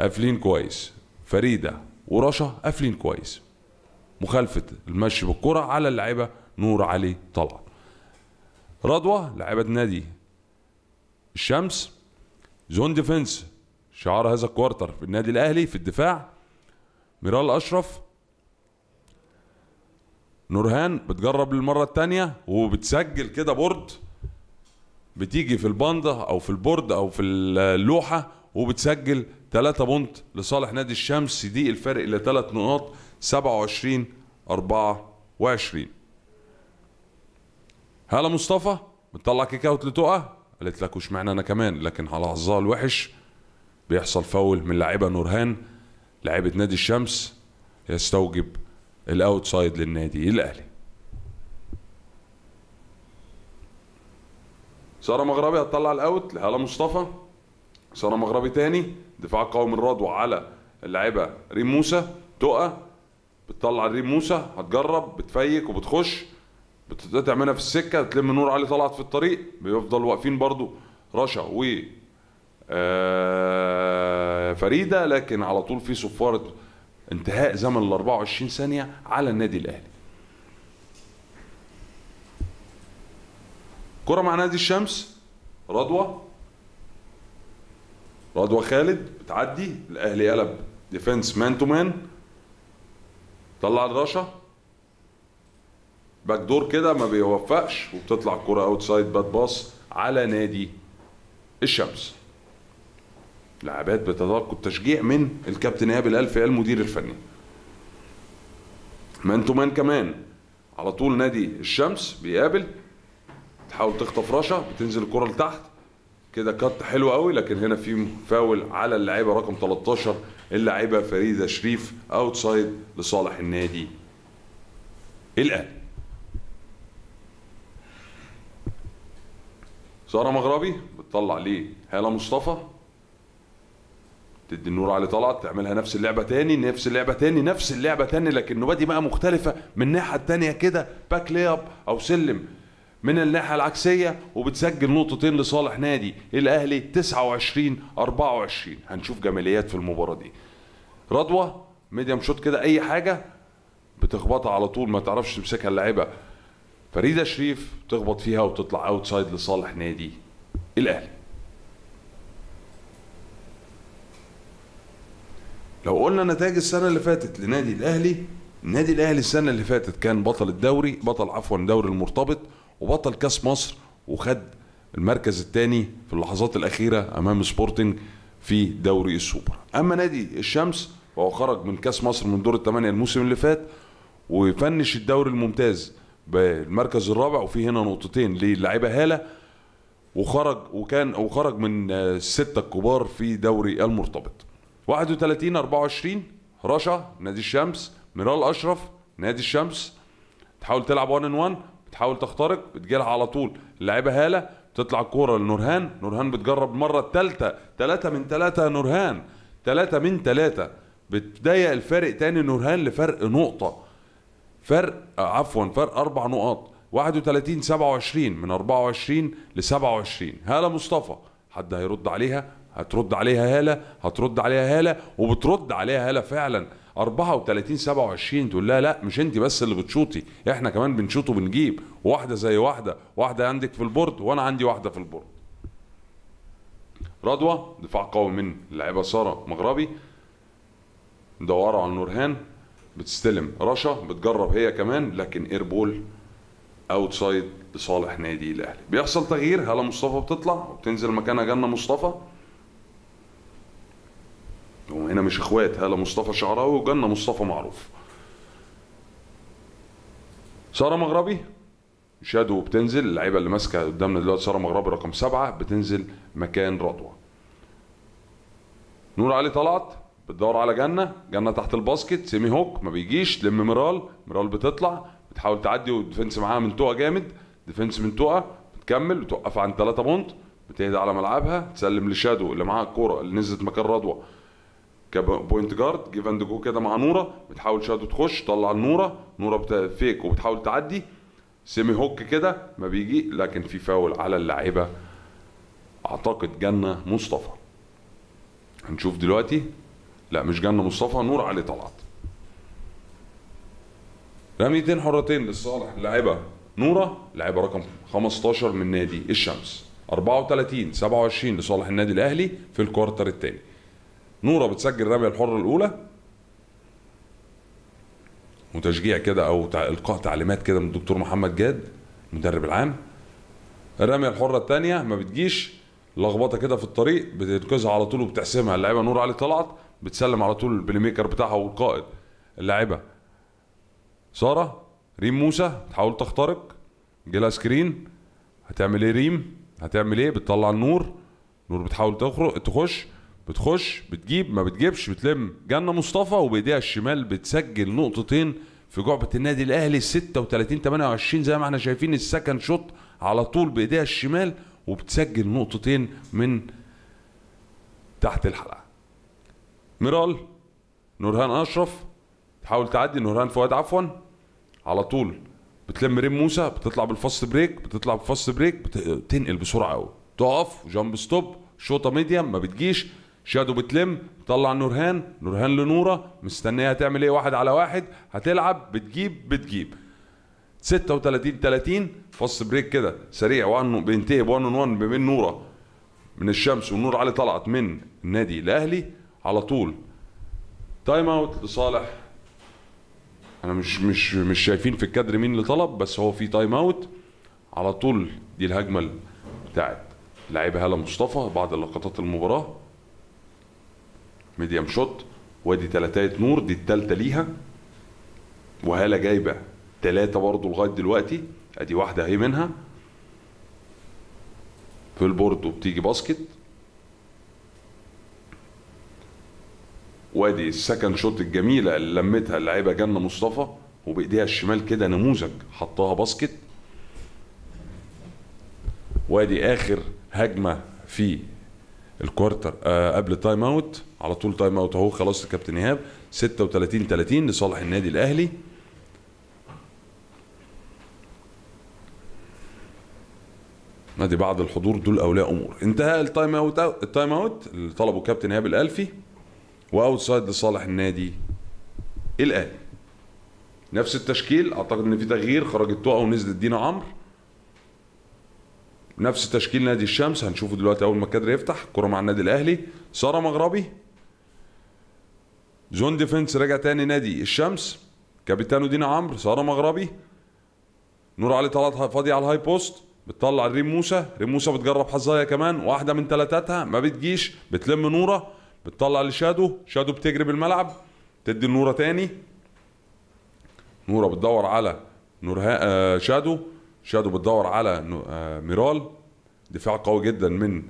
قافلين كويس فريده ورشا قافلين كويس مخالفه المشي بالكره على اللعيبه نور علي طلعت رضوى لعيبه نادي الشمس زون ديفنس شعار هذا الكوارتر في النادي الاهلي في الدفاع ميرال اشرف نورهان بتجرب للمره التانية وبتسجل كده بورد بتيجي في الباندا او في البورد او في اللوحه وبتسجل 3 بونت لصالح نادي الشمس دي الفرق لثلاث نقاط 27 24 هلا مصطفى بتطلع كيك اوت لتقى قالت لك واشمعنى انا كمان لكن على حظها الوحش بيحصل فاول من لاعبه نورهان لاعبه نادي الشمس يستوجب الاوتسايد للنادي الاهلي ساره مغربي هتطلع الاوت لهلا مصطفى ساره مغربي تاني دفاع قوي من رضوى على اللعيبه ريم موسى تقى بتطلع ريم موسى هتجرب بتفيك وبتخش بتتقطع منها في السكه تلم نور علي طلعت في الطريق بيفضل واقفين برضو رشا و آه، فريده لكن على طول في صفاره انتهاء زمن ال 24 ثانيه على النادي الاهلي كره مع نادي الشمس رضوى رضوى خالد بتعدي الاهلي قلب ديفنس مان تو مان طلع الرشا باك دور كده ما بيوفقش وبتطلع الكره اوت سايد باد باص على نادي الشمس لعبات بتتلقوا التشجيع من الكابتن ايهاب الالفي المدير الفني مان تو مان كمان على طول نادي الشمس بيقابل تحاول تخطف رشا بتنزل الكره لتحت كده كات حلو قوي لكن هنا في فاول على اللعيبه رقم 13 اللعيبه فريده شريف اوتسايد لصالح النادي الاهلي ساره مغربي بتطلع ليه هاله مصطفى تدي النور علي طلعت تعملها نفس اللعبه تاني نفس اللعبه تاني نفس اللعبه تاني لكن نوادي بقى مختلفه من الناحيه التانيه كده باك لي اب او سلم من الناحيه العكسيه وبتسجل نقطتين لصالح نادي الاهلي 29 24 هنشوف جماليات في المباراه دي رضوى ميديم شوت كده اي حاجه بتخبطها على طول ما تعرفش تمسكها اللعيبه فريده شريف تخبط فيها وتطلع اوتسايد لصالح نادي الاهلي لو قلنا نتائج السنه اللي فاتت لنادي الاهلي النادي الاهلي السنه اللي فاتت كان بطل الدوري بطل عفوا دوري المرتبط وبطل كاس مصر وخد المركز الثاني في اللحظات الاخيره امام سبورتنج في دوري السوبر اما نادي الشمس فهو خرج من كاس مصر من دور الثمانيه الموسم اللي فات وفنش الدوري الممتاز بالمركز الرابع وفي هنا نقطتين للاعيبه هاله وخرج وكان وخرج من السته الكبار في دوري المرتبط 31 24 رشا نادي الشمس ميرال اشرف نادي الشمس بتحاول تلعب 1 ان 1 بتحاول تخترق بتجيلها على طول اللعيبه هاله بتطلع الكوره لنورهان نورهان بتجرب المره الثالثه ثلاثه من ثلاثه نورهان ثلاثه من ثلاثه بتضيق الفارق تاني نورهان لفرق نقطه فرق آه، عفوا فرق اربع نقاط 31 27 من 24 ل 27 هاله مصطفى حد هيرد عليها هترد عليها هاله هترد عليها هاله وبترد عليها هاله فعلا 34 27 تقول لها لا مش انت بس اللي بتشوطي احنا كمان بنشوط وبنجيب واحده زي واحده واحده عندك في البورد وانا عندي واحده في البورد رضوى دفاع قوي من اللعيبه ساره مغربي مدوره على نورهان بتستلم رشا بتجرب هي كمان لكن ايربول اوتسايد لصالح نادي الاهلي بيحصل تغيير هلا مصطفى بتطلع وبتنزل مكانها جنه مصطفى وهنا مش اخوات هلا مصطفى شعراوي وجنة مصطفى معروف سارة مغربي شادو بتنزل اللعيبه اللي ماسكه قدامنا دلوقتي ساره مغربي رقم سبعه بتنزل مكان رضوى. نور علي طلعت بتدور على جنه، جنه تحت الباسكت سيمي هوك ما بيجيش لم ميرال ميرال بتطلع بتحاول تعدي والديفنس معاها توقع جامد، ديفنس توقع بتكمل بتوقف عند 3 بونت بتهدى على ملعبها تسلم لشادو اللي معاها الكوره اللي نزلت مكان رضوى كبوينت جارد جيف اند جو كده مع نوره بتحاول شادو تخش طلع النوره نوره فيك وبتحاول تعدي سيمي هوك كده ما بيجي لكن في فاول على اللاعيبه اعتقد جنه مصطفى هنشوف دلوقتي لا مش جنه مصطفى نور علي طلعت رميتين حرتين للصالح اللاعبه نوره لاعبه رقم 15 من نادي الشمس 34 27 لصالح النادي الاهلي في الكوارتر الثاني نوره بتسجل الرميه الحره الاولى وتشجيع كده او القاء تعليمات كده من الدكتور محمد جاد المدرب العام الرميه الحره الثانيه ما بتجيش لخبطه كده في الطريق بتنقذها على طول وبتحسمها اللعيبه نور علي طلعت بتسلم على طول البلي ميكر بتاعها والقائد اللاعبه ساره ريم موسى تحاول تخترق جالها سكرين هتعمل ايه ريم هتعمل ايه بتطلع النور نور بتحاول تخرج تخش بتخش بتجيب ما بتجيبش بتلم جنة مصطفى وبايديها الشمال بتسجل نقطتين في جعبة النادي الأهلي 36 28 زي ما احنا شايفين السكن شوت على طول بايديها الشمال وبتسجل نقطتين من تحت الحلقة ميرال نورهان أشرف تحاول تعدي نورهان فؤاد عفوا على طول بتلم ريم موسى بتطلع بالفاست بريك بتطلع بالفاست بريك بتنقل بسرعه قوي تقف جامب ستوب شوطه ميديم ما بتجيش شادو بتلم طلع نورهان نورهان لنوره مستنيها تعمل ايه واحد على واحد هتلعب بتجيب بتجيب 36 30 فص بريك كده سريع وان بينتهي ب 1 اون 1 بين نوره من الشمس ونور علي طلعت من النادي الاهلي على طول تايم اوت لصالح انا مش مش مش شايفين في الكادر مين اللي طلب بس هو في تايم اوت على طول دي الهجمه بتاعت لعيب هاله مصطفى بعد لقطات المباراه ميديم شوت وادي تلاتات نور دي التالتة ليها وهالة جايبة تلاتة برضه لغاية دلوقتي ادي واحدة اهي منها في البورد وبتيجي باسكت وادي السكند شوت الجميلة اللي لمتها اللعيبه جنة مصطفى وبايديها الشمال كده نموذج حطها باسكت وادي اخر هجمة في الكوارتر آه قبل تايم اوت على طول تايم اوت اهو خلاص الكابتن ايهاب 36 30 لصالح النادي الاهلي نادي بعد الحضور دول اولياء امور انتهى التايم اوت التايم اوت اللي طلبه كابتن ايهاب الالفي واوت سايد لصالح النادي الاهلي نفس التشكيل اعتقد ان في تغيير خرجت تقع ونزلت دينا عمرو نفس تشكيل نادي الشمس هنشوفه دلوقتي اول ما الكادر يفتح كرة مع النادي الاهلي ساره مغربي زون ديفنس رجع تاني نادي الشمس كابتانو دينا عمرو ساره مغربي نور علي طلعت فاضي على الهاي بوست بتطلع ريم موسى ريم موسى بتجرب حظايا كمان واحده من ثلاثاتها ما بتجيش بتلم نوره بتطلع لشادو شادو بتجري بالملعب تدي نوره تاني نوره بتدور على نورها آه، شادو شادو بتدور على آه، ميرال دفاع قوي جدا من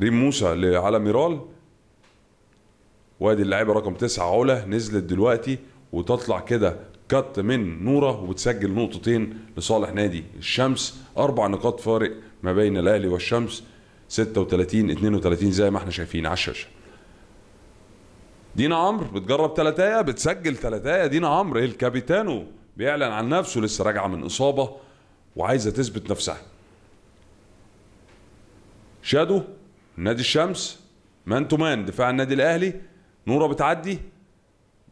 ريم موسى على ميرال وادي اللعيبه رقم تسعة علا نزلت دلوقتي وتطلع كده كات من نوره وبتسجل نقطتين لصالح نادي الشمس اربع نقاط فارق ما بين الاهلي والشمس 36 32 زي ما احنا شايفين على الشاشه دينا عمرو بتجرب ثلاثايه بتسجل ثلاثايه دينا عمرو الكابيتانو بيعلن عن نفسه لسه راجعه من اصابه وعايزه تثبت نفسها شادو نادي الشمس مان تو مان دفاع النادي الاهلي نوره بتعدي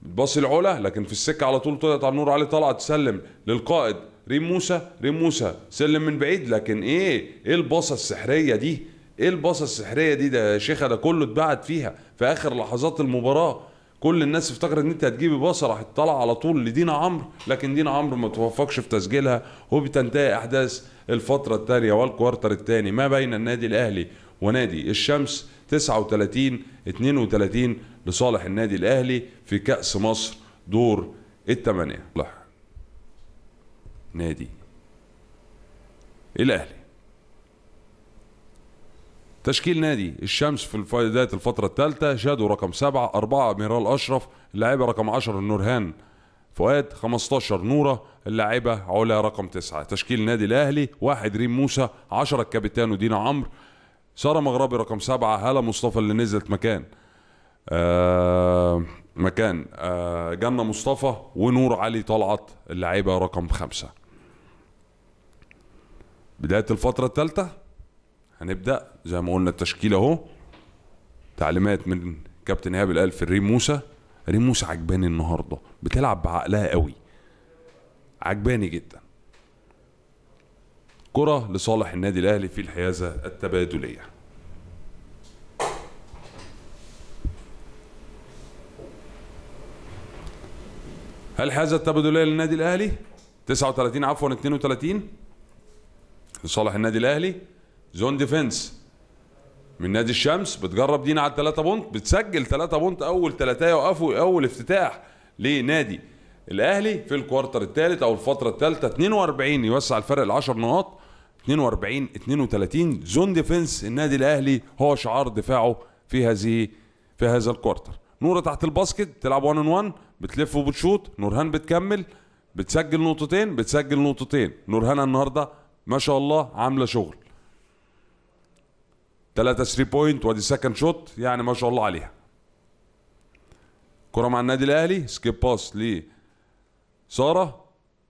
بتباصي العلا لكن في السكه على طول طلعت على نور علي طلعت تسلم للقائد ريم موسى ريم موسى سلم من بعيد لكن ايه ايه الباصه السحريه دي ايه الباصه السحريه دي ده يا شيخه ده كله اتبعت فيها في اخر لحظات المباراه كل الناس افتكرت ان انت هتجيبي باصه راح تطلع على طول لدينا عمرو لكن دينا عمرو ما توفقش في تسجيلها وبتنتهي احداث الفتره الثانيه والكوارتر الثاني ما بين النادي الاهلي ونادي الشمس 39 32 لصالح النادي الاهلي في كاس مصر دور الثمانيه نادي الاهلي تشكيل نادي الشمس في بداية الفترة الثالثة شادو رقم سبعة أربعة أميرال أشرف اللاعبة رقم 10 نورهان فؤاد 15 نورة اللاعبة علا رقم تسعة تشكيل النادي الأهلي واحد ريم موسى 10 الكابيتانو ودينا عمرو سارة مغربي رقم سبعة هالة مصطفى اللي نزلت مكان آه مكان آه جنة مصطفى ونور علي طلعت اللاعبة رقم خمسة بداية الفترة الثالثة هنبدا زي ما قلنا التشكيله اهو تعليمات من كابتن ايهاب الالف ريم موسى ريم موسى عجباني النهارده بتلعب بعقلها قوي عجباني جدا كرة لصالح النادي الاهلي في الحيازه التبادليه الحيازه التبادليه للنادي الاهلي 39 عفوا 32 لصالح النادي الاهلي زون ديفنس من نادي الشمس بتجرب دينا على 3 بونت بتسجل 3 بونت اول ثلاثه وقفوا اول افتتاح لنادي الاهلي في الكوارتر الثالث او الفتره الثالثه 42 يوسع الفرق ل 10 نقاط 42 32 زون ديفنس النادي الاهلي هو شعار دفاعه في هذه في هذا الكوارتر نوره تحت الباسكت تلعب 1 ان 1 بتلف وبتشوط نورهان بتكمل بتسجل نقطتين بتسجل نقطتين نورهان النهارده ما شاء الله عامله شغل ثلاثة 3 بوينت وادي سكند شوت يعني ما شاء الله عليها كرة مع النادي الاهلي سكيب باس ل سارة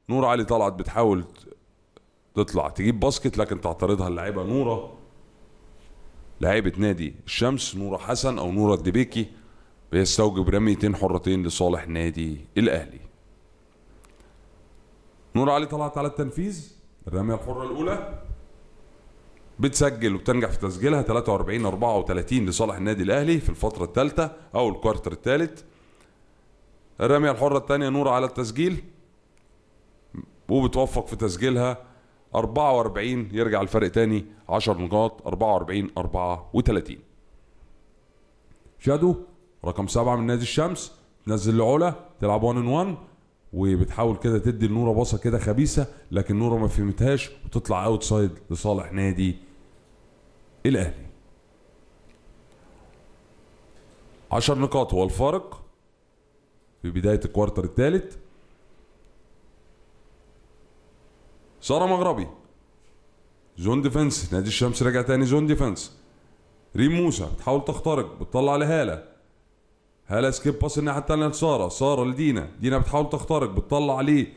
نور علي طلعت بتحاول تطلع تجيب باسكت لكن تعترضها اللعيبة نورة لعيبة نادي الشمس نورة حسن او نورة الدبيكي بيستوجب رميتين حرتين لصالح نادي الاهلي نور علي طلعت على التنفيذ الرمية الحرة الأولى بتسجل وبتنجح في تسجيلها 43 34 لصالح النادي الاهلي في الفتره الثالثه او الكوارتر الثالث الرميه الحره الثانيه نور على التسجيل وبتوفق في تسجيلها 44 يرجع الفرق تاني 10 نقاط 44 34 شادو رقم سبعة من نادي الشمس تنزل لعلا تلعب 1 ان 1 وبتحاول كده تدي لنوره باصه كده خبيثه لكن نوره ما فهمتهاش وتطلع اوت سايد لصالح نادي الاهلي 10 نقاط هو الفارق في بداية الكوارتر الثالث سارة مغربي زون ديفنس نادي الشمس رجع تاني زون ديفنس ريم موسى بتحاول تخترق بتطلع لهالة هالة سكيب باس الناحية التانية لسارة سارة لدينا دينا بتحاول تخترق بتطلع عليه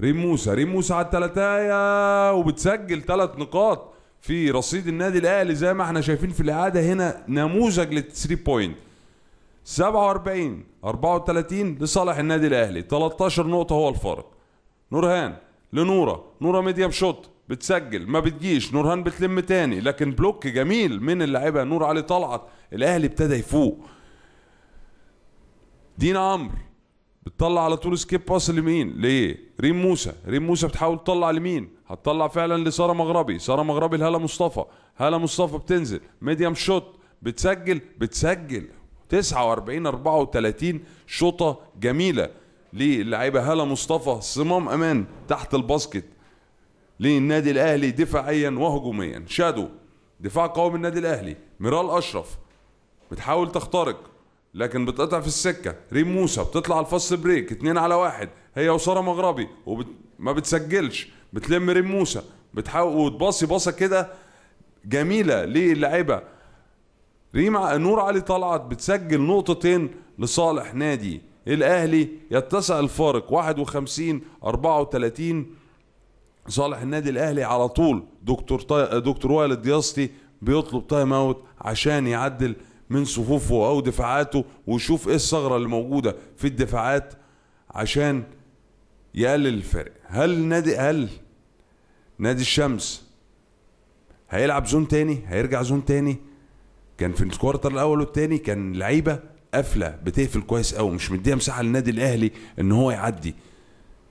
ريم موسى ريم موسى على التلاتاية وبتسجل تلات نقاط في رصيد النادي الاهلي زي ما احنا شايفين في الاعاده هنا نموذج لل3 بوينت 47 34 لصالح النادي الاهلي 13 نقطه هو الفرق نورهان لنوره نوره ميديم شوت بتسجل ما بتجيش نورهان بتلم تاني لكن بلوك جميل من اللاعيبه نور علي طلعت الاهلي ابتدى يفوق دينا عمرو بتطلع على طول سكيب باس لمين ليه ريم موسى ريم موسى بتحاول تطلع لمين هتطلع فعلا لساره مغربي ساره مغربي الهلا مصطفى هلا مصطفى بتنزل ميديم شوت بتسجل بتسجل 49 34 شوطه جميله للعيبه هلا مصطفى صمام امان تحت الباسكت للنادي الاهلي دفاعيا وهجوميا شادو دفاع قوي من النادي الاهلي ميرال اشرف بتحاول تخترق لكن بتقطع في السكه ريم موسى بتطلع الفص بريك اثنين على واحد هي وساره مغربي وبت... ما بتسجلش بتلم موسى بتحاول وتباصي باصه كده جميله للاعيبه ريم نور علي طلعت بتسجل نقطتين لصالح نادي الاهلي يتسع الفارق 51 34 صالح النادي الاهلي على طول دكتور طا... دكتور وائل الدياستي بيطلب تايم اوت عشان يعدل من صفوفه او دفاعاته ويشوف ايه الثغره اللي موجوده في الدفاعات عشان يقلل الفرق هل نادي هل نادي الشمس هيلعب زون تاني هيرجع زون تاني كان في الكوارتر الاول والتاني كان لعيبه قافله بتقفل كويس قوي مش مديها مساحه للنادي الاهلي ان هو يعدي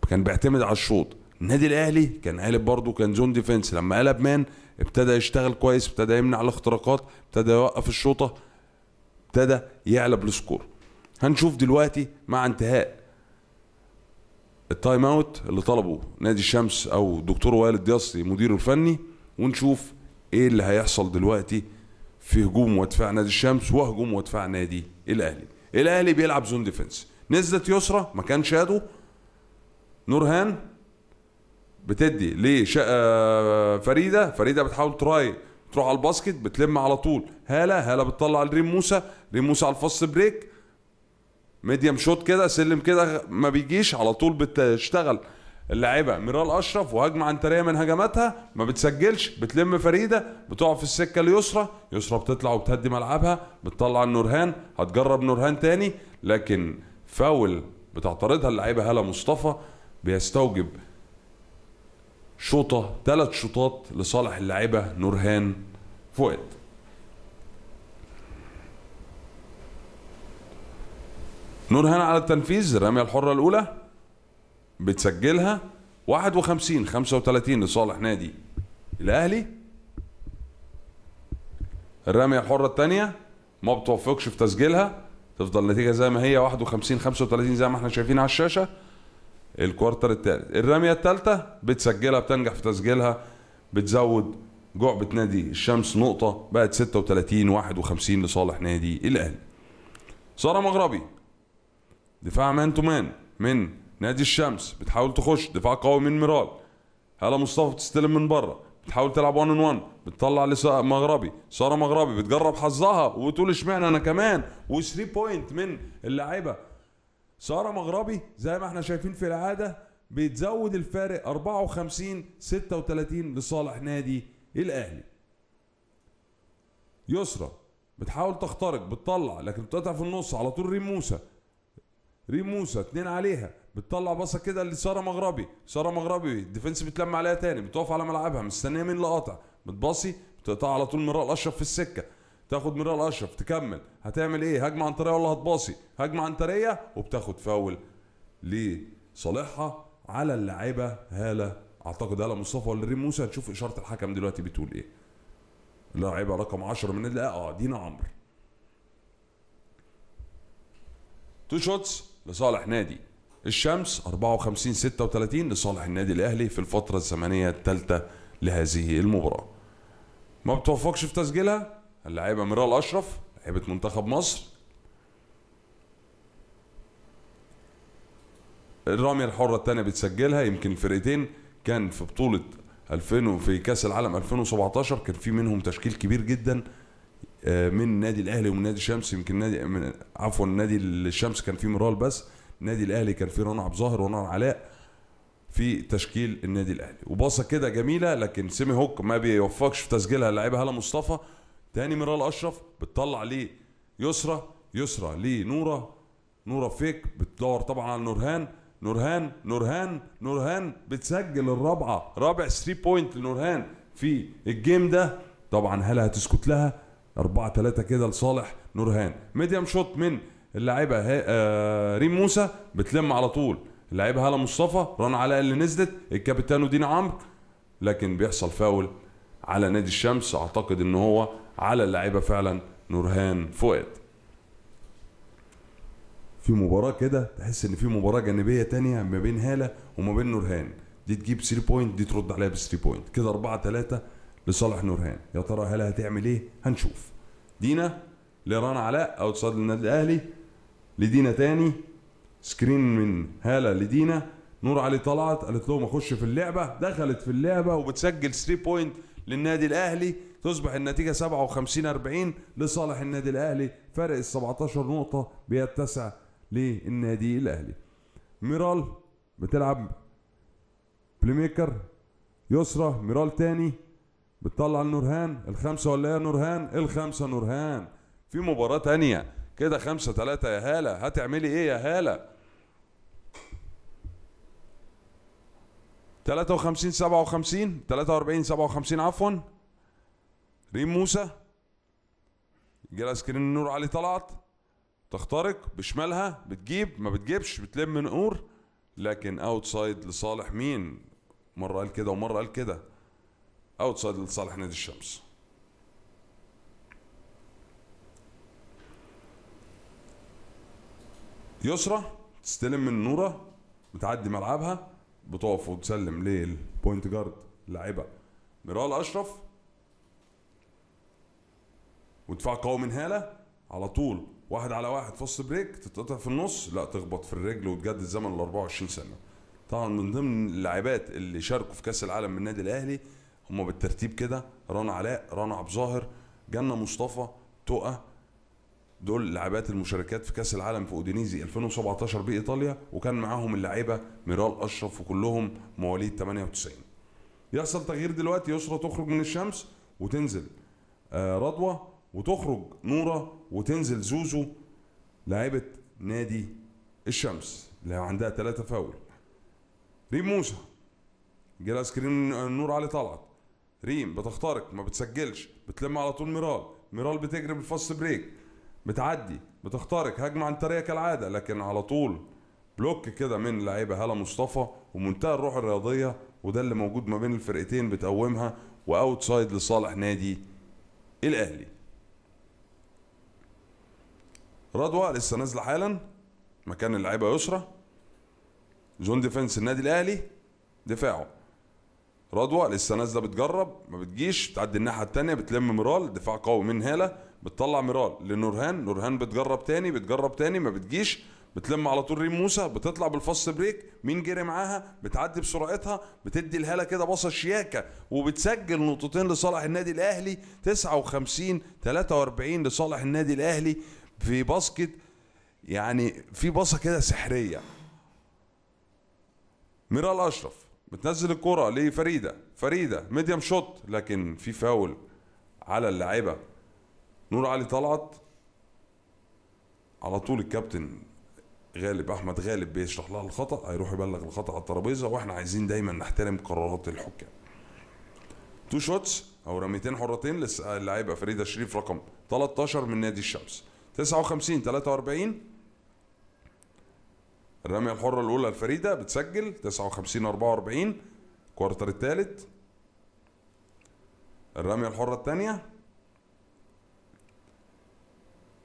كان بيعتمد على الشوط النادي الاهلي كان قالب برضه كان زون ديفنس لما قلب مان ابتدى يشتغل كويس ابتدى يمنع الاختراقات ابتدى يوقف الشوطه ابتدى يعلب السكور هنشوف دلوقتي مع انتهاء التايم اوت اللي طلبه نادي الشمس او دكتور وائل الدياصي مديره الفني ونشوف ايه اللي هيحصل دلوقتي في هجوم ودفاع نادي الشمس وهجوم ودفاع نادي الاهلي الاهلي بيلعب زون ديفنس نزلت يسرى مكان شادو نورهان بتدي ليه آه، فريده فريده بتحاول تراي تروح على الباسكت بتلم على طول هاله هاله بتطلع لريم موسى ريم موسى على الفص بريك ميديم شوت كده سلم كده ما بيجيش على طول بتشتغل اللاعيبه ميرال اشرف وهجمه عنتريه من هجماتها ما بتسجلش بتلم فريده بتقع في السكه اليسرى يسرى بتطلع وبتهدي ملعبها بتطلع النورهان هتجرب نورهان تاني لكن فاول بتعترضها اللعيبه هاله مصطفى بيستوجب شوطه ثلاث شوطات لصالح اللعيبه نورهان فؤاد نور هنا على التنفيذ الرمية الحرة الأولى بتسجلها 51 35 لصالح نادي الأهلي الرمية الحرة الثانية ما بتوفقش في تسجيلها تفضل النتيجة زي ما هي 51 35 زي ما احنا شايفين على الشاشة الكوارتر الثالث الرمية الثالثة بتسجلها بتنجح في تسجيلها بتزود جعبة نادي الشمس نقطة بقت 36 51 لصالح نادي الأهلي سارة مغربي دفاع مان تو مان من نادي الشمس بتحاول تخش دفاع قوي من ميرال هلا مصطفى بتستلم من بره بتحاول تلعب 1 1 بتطلع لمغربي ساره مغربي بتجرب حظها وبتقول اشمعنى انا كمان و3 بوينت من اللعيبه ساره مغربي زي ما احنا شايفين في العاده بتزود الفارق 54 36 لصالح نادي الاهلي يسرى بتحاول تخترق بتطلع لكن بتقطع في النص على طول ريم موسى ريم موسى اتنين عليها بتطلع باصه كده لساره مغربي ساره مغربي الديفنس بتلم عليها تاني بتقف على ملعبها مستنيه مين اللي قاطع بتباصي بتقطع على طول ميرال اشرف في السكه تاخد ميرال اشرف تكمل هتعمل ايه هجمه عنتريه ولا هتباصي هجمه عنتريه وبتاخد فاول لصالحها على اللعيبه هاله اعتقد هاله مصطفى ولا ريم موسى هتشوف اشاره الحكم دلوقتي بتقول ايه لاعبه رقم 10 من اه دينا عمرو تو شوتس لصالح نادي الشمس 54 36 لصالح النادي الاهلي في الفتره الزمنيه الثالثه لهذه المباراه ما بتوفقش في تسجيلها اللعيبه ميرال اشرف لعيبه منتخب مصر الراميه الحره الثانيه بتسجلها يمكن الفرقتين كان في بطوله 2000 وفي كاس العالم 2017 كان في منهم تشكيل كبير جدا آه، من النادي الاهلي ومن نادي الشمس يمكن نادي من عفوا نادي الشمس كان فيه مرال بس النادي الاهلي كان فيه رنا عبد الظاهر ورنا علاء في تشكيل النادي الاهلي وباصه كده جميله لكن سيمي هوك ما بيوفقش في تسجيلها اللعيبه هلا مصطفى تاني مرال اشرف بتطلع ليه يسرى يسرى ليه نوره نوره فيك بتدور طبعا على نورهان نورهان نورهان نورهان بتسجل الرابعه رابع 3 بوينت لنورهان في الجيم ده طبعا هلا هتسكت لها 4 3 كده لصالح نورهان ميديم شوت من اللاعيبه آه ريم موسى بتلم على طول اللاعيبه هاله مصطفى رن علاء اللي نزلت الكابتن ودين عمرو لكن بيحصل فاول على نادي الشمس اعتقد ان هو على اللاعيبه فعلا نورهان فؤاد في مباراه كده تحس ان في مباراه جانبيه تانية ما بين هاله وما بين نورهان دي تجيب 3 بوينت دي ترد عليها ب 3 بوينت كده 4 3 لصالح نورهان يا ترى هل هتعمل ايه هنشوف دينا لرانا علاء اتصال للنادي الاهلي لدينا تاني سكرين من هاله لدينا نور علي طلعت قالت لهم اخش في اللعبه دخلت في اللعبه وبتسجل 3 بوينت للنادي الاهلي تصبح النتيجه 57 40 لصالح النادي الاهلي فرق ال 17 نقطه بيتسع للنادي الاهلي ميرال بتلعب بليميكر ميكر يسرى ميرال تاني بتطلع النورهان الخمسة ولا يا نورهان الخمسة نورهان في مباراة تانية كده خمسة تلاتة يا هالة هتعملي ايه يا هالة 53 57 43 57 عفوا ريم موسى يجي لها سكرين نور علي طلعت تخترق بشمالها بتجيب ما بتجيبش بتلم نور لكن اوتسايد لصالح مين مره قال كده ومره قال كده او تصادر لصالح نادي الشمس يسرى تستلم من نوره بتعدي ملعبها بتقف وتسلم للبوينت جارد لاعبه ميرال اشرف ودفاع قوي من هاله على طول واحد على واحد فص بريك تتقطع في النص لا تخبط في الرجل وتجدد زمن ال 24 سنه طبعا من ضمن اللاعبات اللي شاركوا في كاس العالم من النادي الاهلي هم بالترتيب كده رانا علاء رانا عبد الظاهر جنه مصطفى تقى دول لعبات المشاركات في كاس العالم في اودينيزي 2017 بايطاليا وكان معاهم اللعيبه ميرال اشرف وكلهم مواليد 98 يحصل تغيير دلوقتي يسرى تخرج من الشمس وتنزل آه، رضوى وتخرج نوره وتنزل زوزو لعيبه نادي الشمس اللي عندها ثلاثة فاول ريم موسى جلاس كريم آه، نور علي طلعت ريم بتخترق ما بتسجلش بتلم على طول ميرال ميرال بتجري بالفاست بريك بتعدي بتخترق هجمه عنتريه كالعاده لكن على طول بلوك كده من لعيبه هاله مصطفى ومنتهى الروح الرياضيه وده اللي موجود ما بين الفرقتين بتقومها واوتسايد لصالح نادي الاهلي رضوى لسه نازله حالا مكان اللعيبه يسرى زون ديفنس النادي الاهلي دفاعه رضوى لسه نازله بتجرب ما بتجيش بتعدي الناحيه الثانيه بتلم مرال دفاع قوي من هاله بتطلع مرال لنورهان نورهان بتجرب تاني بتجرب تاني ما بتجيش بتلم على طول ريم موسى بتطلع بالفاست بريك مين جري معاها بتعدي بسرعتها بتدي الهاله كده باصه شياكه وبتسجل نقطتين لصالح النادي الاهلي 59 43 لصالح النادي الاهلي في باسكت يعني في باصه كده سحريه ميرال اشرف بتنزل الكرة لفريدة فريدة ميديم شوت لكن في فاول على اللاعبة نور علي طلعت على طول الكابتن غالب احمد غالب بيشرح لها الخطا هيروح يبلغ الخطا على الترابيزه واحنا عايزين دايما نحترم قرارات الحكام تو شوتس او رميتين حرتين لسه فريده شريف رقم 13 من نادي الشمس 59 43 الرمية الحرة الأولى الفريدة بتسجل 59 44 كوارتر الثالث الرمية الحرة الثانية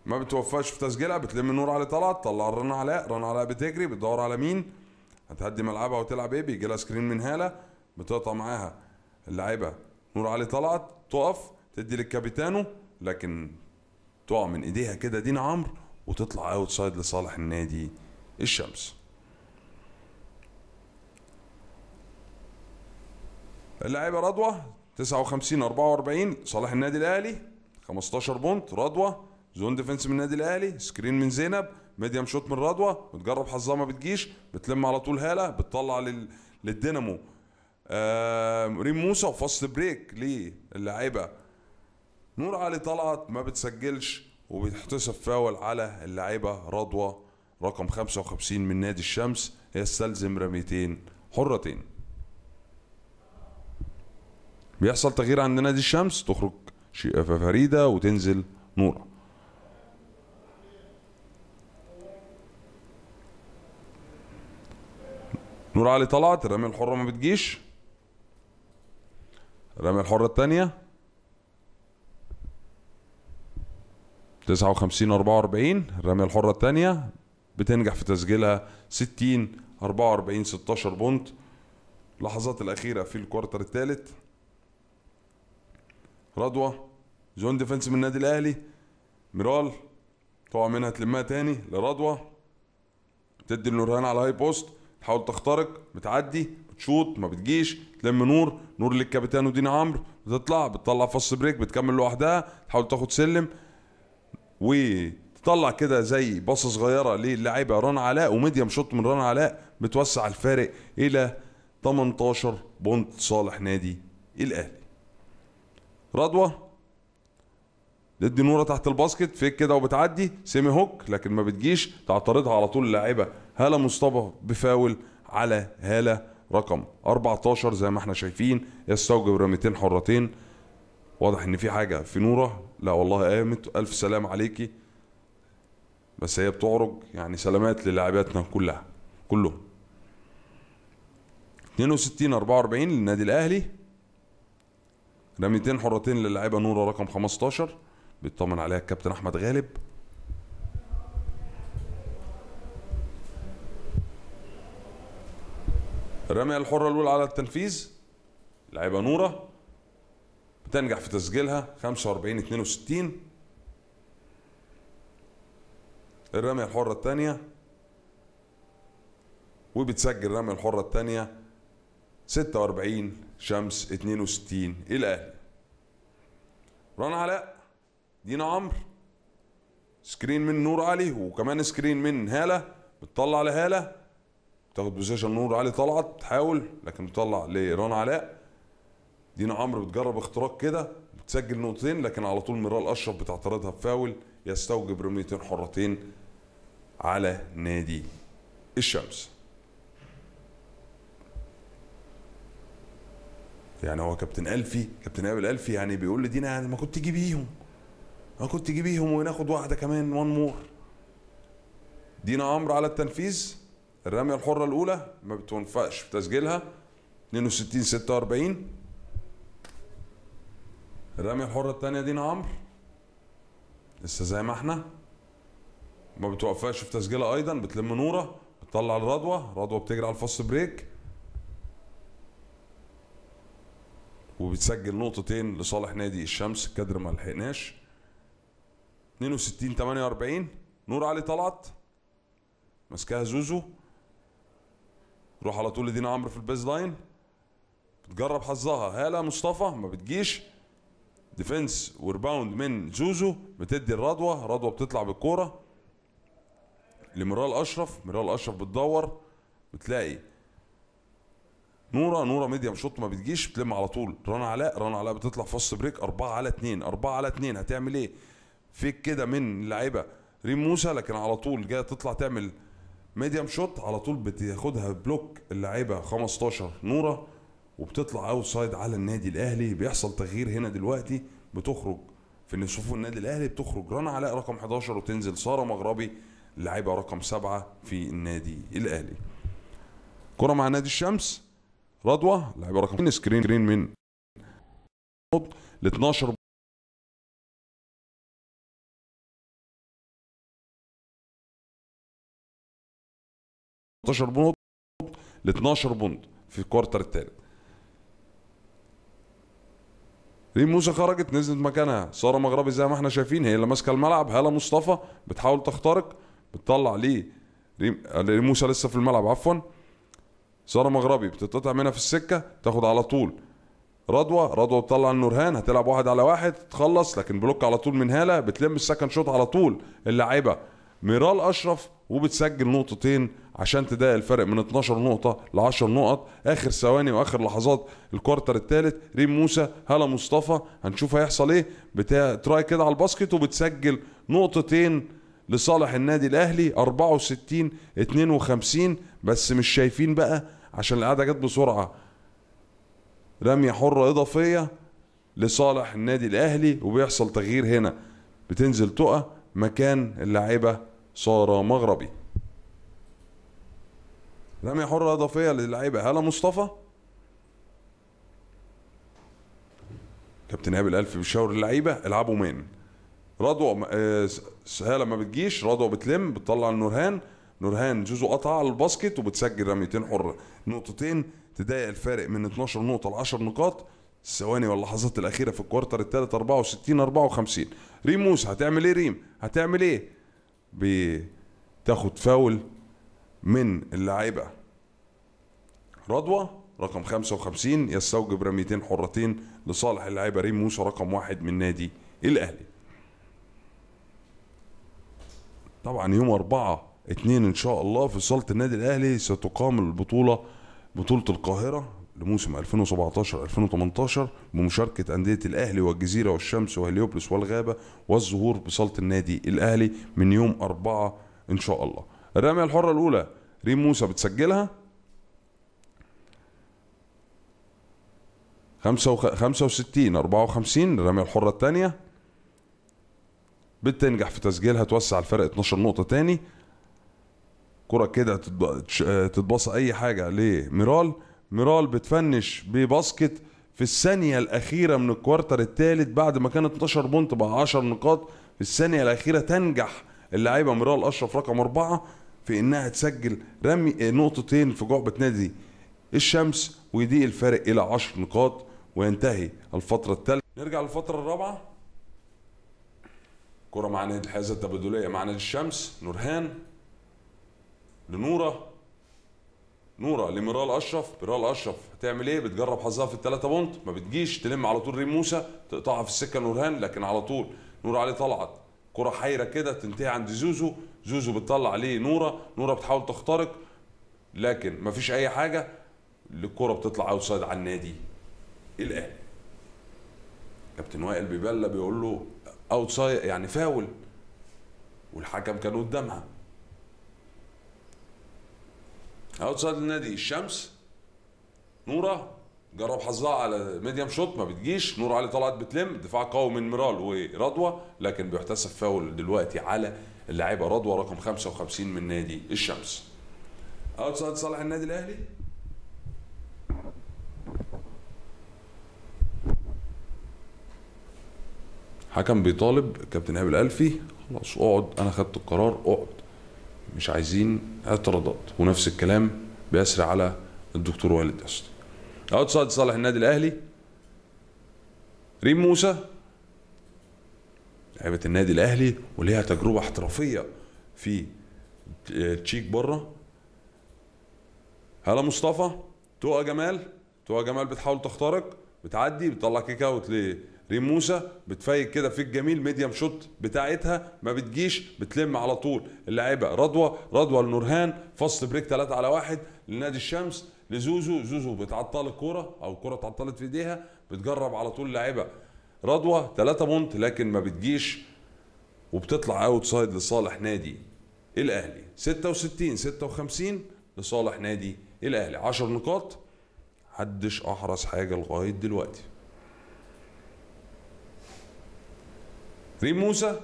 ما بتوفقش في تسجيلها بتلم النور على طلعت طلع الرن علاء رن علاء بتجري بتدور على مين هتهدي ملعبها وتلعب ايه بيجي لها سكرين من هاله بتقطع معاها اللاعبة نور علي طلعت تقف تدي للكابيتانو لكن تقع من ايديها كده دين عمرو وتطلع اوت سايد لصالح النادي الشمس اللاعيبه رضوى 59 44 صالح النادي الاهلي 15 بونت رضوى زون ديفنس من النادي الاهلي سكرين من زينب ميديم شوت من رضوى بتجرب حظها ما بتجيش بتلم على طول هاله بتطلع لل... للدينامو آه ريم موسى وفاست بريك للاعيبه نور علي طلعت ما بتسجلش وبتحتسب فاول على اللاعيبه رضوى رقم 55 من نادي الشمس يستلزم رميتين حرتين بيحصل تغيير عند نادي الشمس تخرج فريدة وتنزل نورة نور علي طلعت الرمية الحرة ما بتجيش الرمية الحرة الثانية 59 44 الرمية الحرة الثانية بتنجح في تسجيلها 60 44 16 بونت لحظات الأخيرة في الكوارتر الثالث رضوى زون ديفنس من النادي الأهلي ميرال طبعا منها تلمها تاني لرضوى تدي لنورهان على الهاي بوست تحاول تخترق بتعدي بتشوط ما بتجيش تلم نور نور للكابتن ودين عمرو بتطلع بتطلع فص بريك بتكمل لوحدها تحاول تاخد سلم و طلع كده زي باصه صغيره للاعيبه ران علاء وميديم شوت من ران علاء بتوسع الفارق الى 18 بونت صالح نادي الاهلي رضوى تدي نوره تحت الباسكت فيك كده وبتعدي سيمي هوك لكن ما بتجيش تعترضها على طول اللاعيبه هاله مصطفى بفاول على هاله رقم 14 زي ما احنا شايفين يستوجب رميتين حرتين واضح ان في حاجه في نوره لا والله قامت الف سلام عليكي بس هي بتعرج يعني سلامات للاعباتنا كلها كلهم 62 44 للنادي الاهلي رميتين حرتين للاعيبه نوره رقم 15 بيطمن عليها الكابتن احمد غالب الرمية الحرة الأولى على التنفيذ لعيبة نورة بتنجح في تسجيلها 45 62 الرمية الحرة الثانية وبتسجل الرمية الحرة الثانية 46 شمس 62 إيه الأهلي رانا علاء دينا عمرو سكرين من نور علي وكمان سكرين من هالة بتطلع لهالة بتاخد بوزيشن نور علي طلعت تحاول لكن بتطلع لرانا علاء دينا عمرو بتجرب اختراق كده بتسجل نقطتين لكن على طول مرال اشرف بتعترضها بفاول يستوجب رميتين حرتين على نادي الشمس يعني هو كابتن ألفي كابتن ايهاب الالفي يعني بيقول لدينا يعني ما كنت تجيبيهم بيهم ما كنت تجيبيهم بيهم وناخد واحدة كمان وان مور دينا أمر على التنفيذ الرمية الحرة الأولى ما بتنفقش في تسجيلها 62 46 الرمية الحرة الثانية دينا عمرو لسه زي ما احنا ما بتوقفهاش في تسجيلها ايضا بتلم نوره بتطلع الرضوه رضوه بتجري على الفاست بريك وبتسجل نقطتين لصالح نادي الشمس الكادر ما لحقناش 62 48 نور علي طلعت ماسكاها زوزو روح على طول لدينا عمرو في البيز لاين بتجرب حظها هاله مصطفى ما بتجيش ديفنس ورباوند من زوزو بتدي الرضوه رضوه بتطلع بالكوره لمرال اشرف مرال اشرف بتدور بتلاقي نوره نوره ميديم شوت ما بتجيش بتلم على طول رنا علاء رنا علاء بتطلع فص بريك 4 على 2 4 على 2 هتعمل ايه فيك كده من اللعيبه ريم موسى لكن على طول جايه تطلع تعمل ميديم شوت على طول بتاخدها بلوك اللعيبه 15 نوره وبتطلع اوت سايد على النادي الاهلي بيحصل تغيير هنا دلوقتي بتخرج في ان صفوف النادي الاهلي بتخرج رنا علاء رقم 11 وتنزل ساره مغربي لعيبه رقم سبعة في النادي الاهلي كره مع نادي الشمس رضوى لعيبه رقم سكرين من ل 12 بنط ل 12 بنط في الكوارتر الثالث ريم موسى خرجت نزلت مكانها ساره مغربي زي ما احنا شايفين هي اللي ماسكه الملعب هاله مصطفى بتحاول تخترق بتطلع ليه ريم موسى لسه في الملعب عفوا ساره مغربي بتتقطع منها في السكه تاخد على طول رضوى رضوى بتطلع النورهان هتلعب واحد على واحد تخلص لكن بلوك على طول من هاله بتلم السكند شوط على طول اللاعيبه ميرال اشرف وبتسجل نقطتين عشان تضايق الفرق من 12 نقطه ل 10 نقط اخر ثواني واخر لحظات الكوارتر الثالث ريم موسى هلا مصطفى هنشوف هيحصل ايه بتراي كده على الباسكت وبتسجل نقطتين لصالح النادي الاهلي 64 52 بس مش شايفين بقى عشان القعده جت بسرعه رميه حره اضافيه لصالح النادي الاهلي وبيحصل تغيير هنا بتنزل تقى مكان اللاعبه ساره مغربي رمية حرة إضافية للعيبة هلا مصطفى كابتن هاب الألف بيشاور اللعيبة العبوا مين رضوى سهالة ما بتجيش رضوى بتلم بتطلع النورهان نورهان زوزو قطع على الباسكت وبتسجل رميتين حرة نقطتين تضايق الفارق من 12 نقطة ل 10 نقاط الثواني واللحظات الأخيرة في الكوارتر الثالث 64 54 ريم موسى هتعمل إيه ريم؟ هتعمل إيه؟ بتاخد فاول من اللعيبه رضوى رقم 55 يستوجب رميتين حرتين لصالح اللاعب ريم موسى رقم واحد من نادي الاهلي. طبعا يوم 4 2 ان شاء الله في صاله النادي الاهلي ستقام البطوله بطوله القاهره لموسم 2017 2018 بمشاركه انديه الاهلي والجزيره والشمس وهليوبلس والغابه والظهور بصاله النادي الاهلي من يوم 4 ان شاء الله. الرميه الحره الاولى ريم موسى بتسجلها 65 54 الرميه الحره الثانيه بتنجح في تسجيلها توسع الفرق 12 نقطه تاني كرة كده آه، تتباص اي حاجه لميرال ميرال بتفنش بباسكت في الثانيه الاخيره من الكوارتر الثالث بعد ما كانت 12 بونت بقى 10 نقاط في الثانيه الاخيره تنجح اللعيبة ميرال اشرف رقم اربعه في انها تسجل رمي آه، نقطتين في جعبه نادي الشمس ويضيق الفارق الى 10 نقاط وينتهي الفتره الثالثه نرجع للفتره الرابعه كره مع نادي الحيازه التبادليه مع نادي الشمس نورهان لنوره نوره لميرال اشرف ميرال اشرف هتعمل ايه بتجرب حظها في الثلاثه بونت ما بتجيش تلم على طول ريم موسى تقطعها في السكه نورهان لكن على طول نور علي طلعت كره حيره كده تنتهي عند زوزو زوزو بتطلع عليه نوره نوره بتحاول تخترق لكن مفيش اي حاجه الكره بتطلع اوتسايد على النادي الاهلي كابتن وائل بيبلا بيقول له اوتسايد يعني فاول والحكم كان قدامها اوتسايد النادي الشمس نوره جرب حظها على ميديم شوت ما بتجيش نور علي طلعت بتلم دفاع قوي من ميرال ورضوى لكن بيحتسب فاول دلوقتي على اللاعيبه رضوى رقم 55 من نادي الشمس اوتسايد صالح النادي الاهلي حكم بيطالب كابتن هاب الالفي خلاص اقعد انا خدت القرار اقعد مش عايزين اعتراضات ونفس الكلام بيسري على الدكتور والد اقعد صاد صالح النادي الاهلي ريم موسى لعيبه النادي الاهلي وليها تجربه احترافيه في تشيك بره هلا مصطفى توقع جمال توقع جمال بتحاول تخترق بتعدي بتطلع كيك اوت موسى بتفيق كده في الجميل ميديم شوت بتاعتها ما بتجيش بتلم على طول اللعيبه رضوى رضوى لنورهان فصل بريك 3 على 1 لنادي الشمس لزوزو زوزو بتعطل الكوره او الكوره اتعطلت في ايديها بتجرب على طول اللعيبه رضوى 3 بونت لكن ما بتجيش وبتطلع اوت سايد لصالح نادي الاهلي 66 56 لصالح نادي الاهلي 10 نقاط حدش احرز حاجه لغايه دلوقتي ريم موسى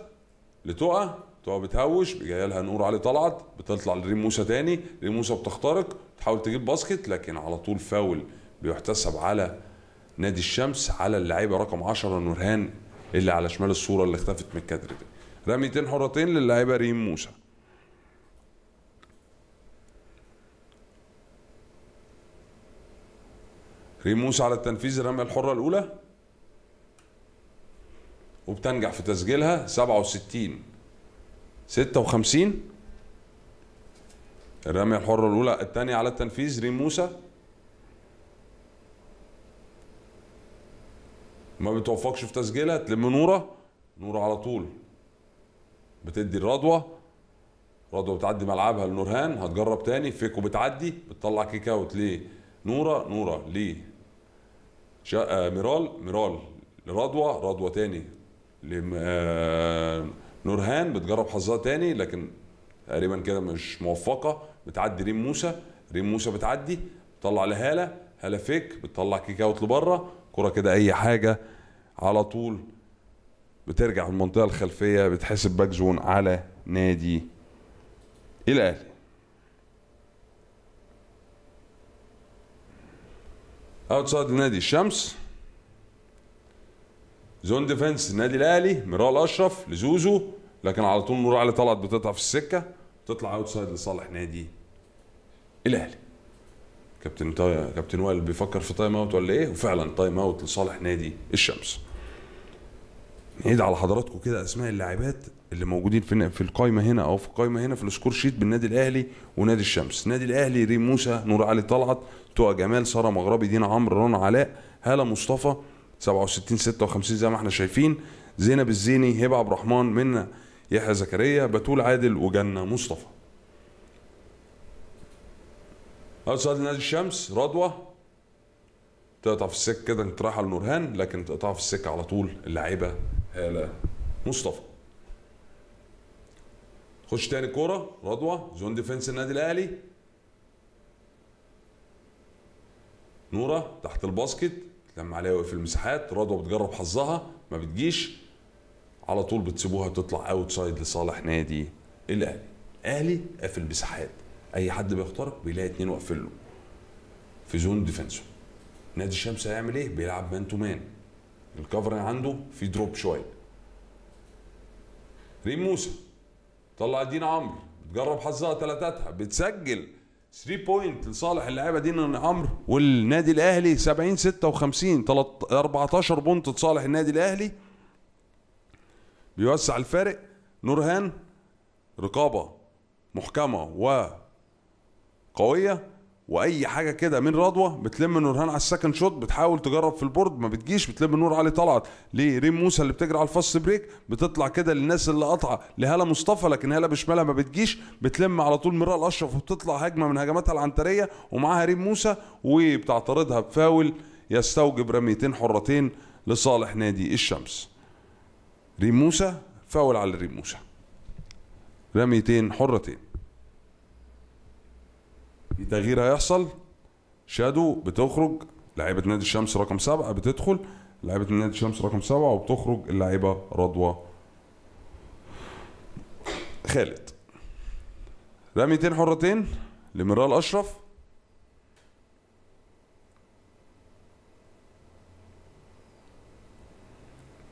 اللي تقع بتهوش جايه لها نور علي طلعت بتطلع لريم موسى تاني ريم موسى بتخترق تحاول تجيب باسكت لكن على طول فاول بيحتسب على نادي الشمس على اللعيبه رقم 10 نورهان اللي على شمال الصوره اللي اختفت من الكادر ده رميتين حرتين للاعيبه ريم موسى ريم موسى على التنفيذ الرميه الحره الاولى وبتنجح في تسجيلها 67 56 الرمية الحرة الأولى الثانية على التنفيذ ريم موسى ما بتوفقش في تسجيلها تلم نورة نورة على طول بتدي الرضوة رضوى بتعدي ملعبها لنورهان هتجرب تاني فيكو بتعدي بتطلع كيك اوت لنورة نورة ليه آه، ميرال ميرال لرضوى رضوى تاني آه، نورهان بتجرب حظها تاني لكن تقريبا كده مش موفقه بتعدي ريم موسى ريم موسى بتعدي بتطلع لهاله هاله فيك بتطلع كيك اوت لبره كره كده اي حاجه على طول بترجع في المنطقه الخلفيه بتحسب باك زون على نادي الاهلي اوتسايد نادي الشمس زون ديفنس النادي الاهلي ميرال اشرف لزوزو لكن على طول نور علي طلعت بتقطع في السكه تطلع اوت سايد لصالح نادي الاهلي كابتن طي... كابتن وائل بيفكر في تايم اوت ولا ايه وفعلا تايم اوت لصالح نادي الشمس نعيد على حضراتكم كده اسماء اللاعبات اللي موجودين في في القايمه هنا او في القايمه هنا في السكور شيت بالنادي الاهلي ونادي الشمس النادي الاهلي ريم موسى نور علي طلعت تقى جمال ساره مغربي دينا عمرو رنا علاء هاله مصطفى 67 56 زي ما احنا شايفين زينب الزيني هبه عبد الرحمن منا يحيى زكريا بتول عادل وجنه مصطفى أسد نادي الشمس رضوى تقطع في السكه كده رايح رايحه لنورهان لكن تقطعها في السكه على طول اللعيبة هاله مصطفى خش تاني كوره رضوى زون ديفنس النادي الاهلي نوره تحت الباسكت لما عليها وقف المساحات رضوى بتجرب حظها ما بتجيش على طول بتسيبوها تطلع اوت سايد لصالح نادي الاهلي اهلي قافل مساحات اي حد بيخترق بيلاقي اتنين واقفين له في زون ديفنسو نادي الشمس هيعمل ايه بيلعب مان تو مان الكفر عنده في دروب شويه ريم موسى طلع دين عمرو بتجرب حظها ثلاثتها بتسجل 3 بوينت لصالح اللعيبه دي عمرو والنادي الاهلي 70 56 14 بونت لصالح النادي الاهلي بيوسع الفارق نورهان رقابه محكمه وقويه واي حاجه كده من رضوه بتلم نورهان على السكند شوت بتحاول تجرب في البورد ما بتجيش بتلم نور علي طلعت ليه ريم موسى اللي بتجري على الفاست بريك بتطلع كده للناس اللي قاطعه لهلا مصطفى لكن هلا بشمالها ما بتجيش بتلم على طول مراه الاشرف وبتطلع هجمه من هجماتها العنتريه ومعاها ريم موسى وبتعترضها بفاول يستوجب رميتين حرتين لصالح نادي الشمس ريم موسى فاول على ريم موسى رميتين حرتين في تغيير هيحصل شادو بتخرج لعيبه نادي الشمس رقم سبعه بتدخل لعيبه نادي الشمس رقم سبعه وبتخرج اللعيبه رضوى خالد رميتين حرتين لمرال اشرف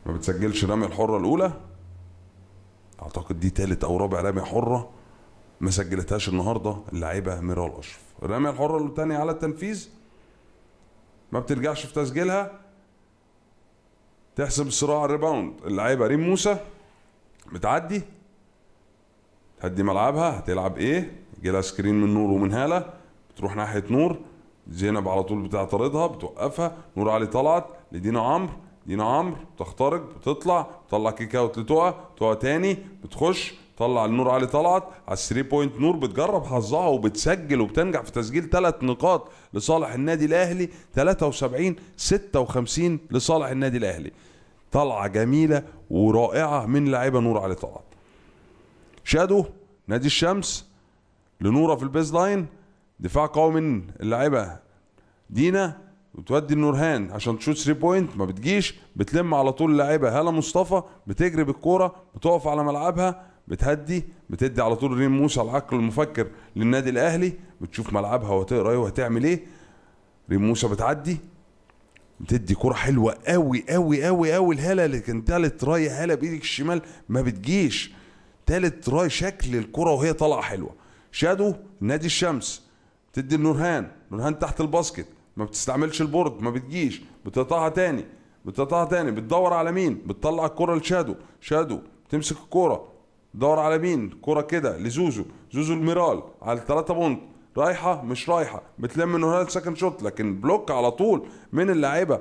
ما بتسجلش رمي الحره الاولى اعتقد دي تالت او رابع رمي حره ما سجلتهاش النهارده اللعيبه ميرال اشرف الرميه الحره الثانيه على التنفيذ ما بترجعش في تسجيلها تحسب الصراع الريباوند اللعيبه ريم موسى بتعدي هدي ملعبها هتلعب ايه لها سكرين من نور ومن هاله بتروح ناحيه نور زينب على طول بتعترضها بتوقفها نور علي طلعت لدينا عمرو دينا عمرو بتخترق بتطلع بتطلع كيك اوت لتقع تقع تاني بتخش طلع النور علي طلعت على الثري بوينت نور بتجرب حظها وبتسجل وبتنجح في تسجيل ثلاث نقاط لصالح النادي الاهلي 73 56 لصالح النادي الاهلي طلعه جميله ورائعه من لعيبه نور علي طلعت شادو نادي الشمس لنوره في البيز لاين دفاع قوي من اللعيبه دينا وتودي النورهان عشان تشوت 3 بوينت ما بتجيش بتلم على طول اللعيبه هاله مصطفى بتجري بالكوره بتقف على ملعبها بتهدي بتدي على طول ريم موسى العقل المفكر للنادي الاهلي بتشوف ملعبها وهتقرا ايه وهتعمل ايه ريم موسى بتعدي بتدي كرة حلوة قوي قوي قوي قوي الهالة لكن تالت راي هالة بايدك الشمال ما بتجيش تالت راي شكل الكرة وهي طالعة حلوة شادو نادي الشمس تدي النورهان نورهان تحت الباسكت ما بتستعملش البورد ما بتجيش بتقطعها تاني بتقطعها تاني بتدور على مين بتطلع الكرة لشادو شادو تمسك الكرة دور على مين كرة كده لزوزو زوزو الميرال على 3 بونت رايحة مش رايحة بتلم من هنا سكند شوت لكن بلوك على طول من اللعيبة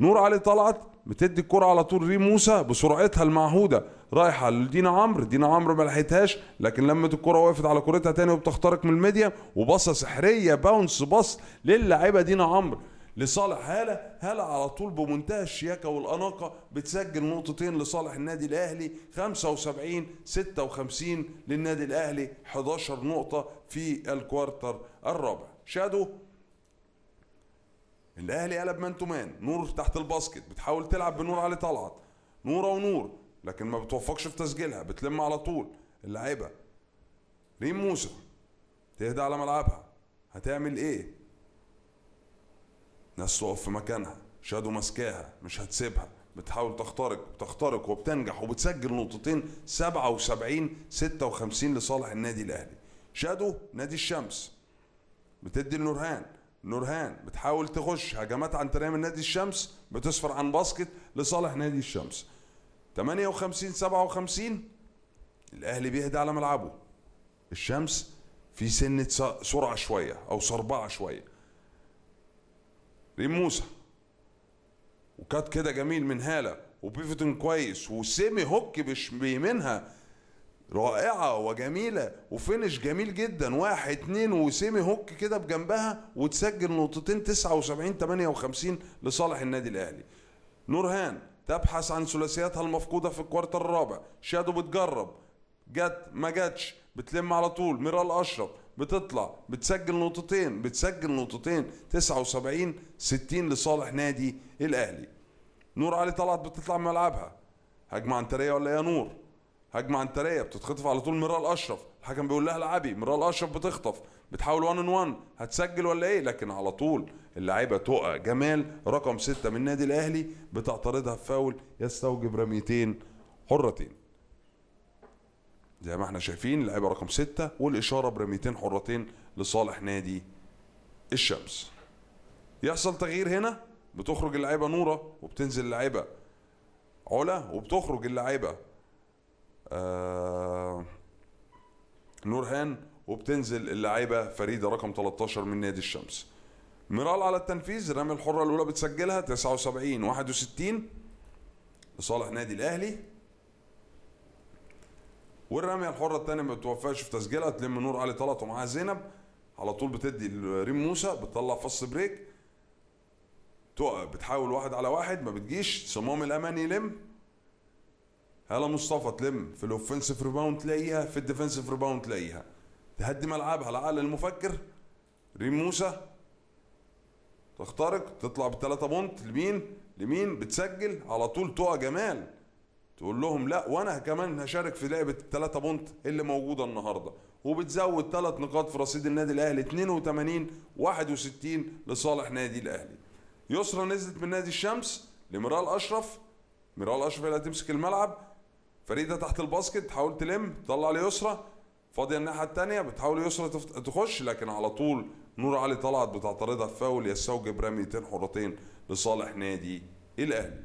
نور علي طلعت بتدي الكرة على طول ريم موسى بسرعتها المعهودة رايحة لدينا عمرو دينا عمرو ما لحقتهاش لكن لمت الكرة وقفت على كورتها تاني وبتخترق من الميديا وباصة سحرية باونس باص للاعيبة دينا عمرو لصالح هاله هاله على طول بمنتهى الشياكه والاناقه بتسجل نقطتين لصالح النادي الاهلي 75 56 للنادي الاهلي 11 نقطه في الكوارتر الرابع شادو الاهلي قلب مان تو مان نور تحت الباسكت بتحاول تلعب بنور علي طلعت نوره ونور لكن ما بتوفقش في تسجيلها بتلم على طول اللعيبه ريم موسى تهدى على ملعبها هتعمل ايه ناس تقف في مكانها شادو ماسكاها مش هتسيبها بتحاول تخترق بتخترق وبتنجح وبتسجل نقطتين 77 56 لصالح النادي الاهلي شادو نادي الشمس بتدي لنورهان نورهان بتحاول تخش هجمات عن طريق من نادي الشمس بتصفر عن باسكت لصالح نادي الشمس 58 57 الاهلي بيهدى على ملعبه الشمس في سنه سرعه شويه او صربعه شويه ريم إيه موسى وكات كده جميل من هاله وبيفتن كويس وسيمي هوك مش بيمينها رائعة وجميلة وفينش جميل جدا واحد اتنين وسيمي هوك كده بجنبها وتسجل نقطتين 79 58 لصالح النادي الأهلي نورهان تبحث عن ثلاثياتها المفقودة في الكوارتر الرابع شادو بتجرب جت ما جتش بتلم على طول ميرال أشرف بتطلع بتسجل نقطتين بتسجل نقطتين 79 60 لصالح نادي الاهلي نور علي طلعت بتطلع من ملعبها هجمه عنتريه ولا يا نور هجمه عنتريه بتتخطف على طول مرال اشرف الحكم بيقول لها العبي مرال اشرف بتخطف بتحاول 1 ان 1 هتسجل ولا ايه لكن على طول اللعيبه تقى جمال رقم 6 من النادي الاهلي بتعترضها في فاول يستوجب رميتين حرتين زي ما احنا شايفين لعيبه رقم ستة والاشاره برميتين حرتين لصالح نادي الشمس يحصل تغيير هنا بتخرج اللعيبه نوره وبتنزل اللعيبه علا وبتخرج اللعيبه آه نورهان وبتنزل اللعيبه فريده رقم 13 من نادي الشمس مرال على التنفيذ رمي الحره الاولى بتسجلها 79 61 لصالح نادي الاهلي والرميه الحره الثانيه ما بتوفقش في تسجيلها تلم نور علي طلعت ومعاها زينب على طول بتدي ريم موسى بتطلع فص بريك تقع بتحاول واحد على واحد ما بتجيش صمام الامان يلم هلا مصطفى تلم في الاوفنسيف ريباوند تلاقيها في الديفنسيف ريباوند تلاقيها تهدي ملعبها العقل المفكر ريم موسى تخترق تطلع بالثلاثة بونت لمين لمين بتسجل على طول تقع جمال تقول لهم لا وانا كمان هشارك في لعبه الثلاثه بونت اللي موجوده النهارده وبتزود ثلاث نقاط في رصيد النادي الاهلي 82 61 لصالح نادي الاهلي يسرى نزلت من نادي الشمس لميرال اشرف ميرال اشرف اللي هتمسك الملعب فريده تحت الباسكت تحاول تلم تطلع ليسرى فاضيه الناحيه الثانيه بتحاول يسرى تخش لكن على طول نور علي طلعت بتعترضها فاول يستوجب رميتين حرتين لصالح نادي الاهلي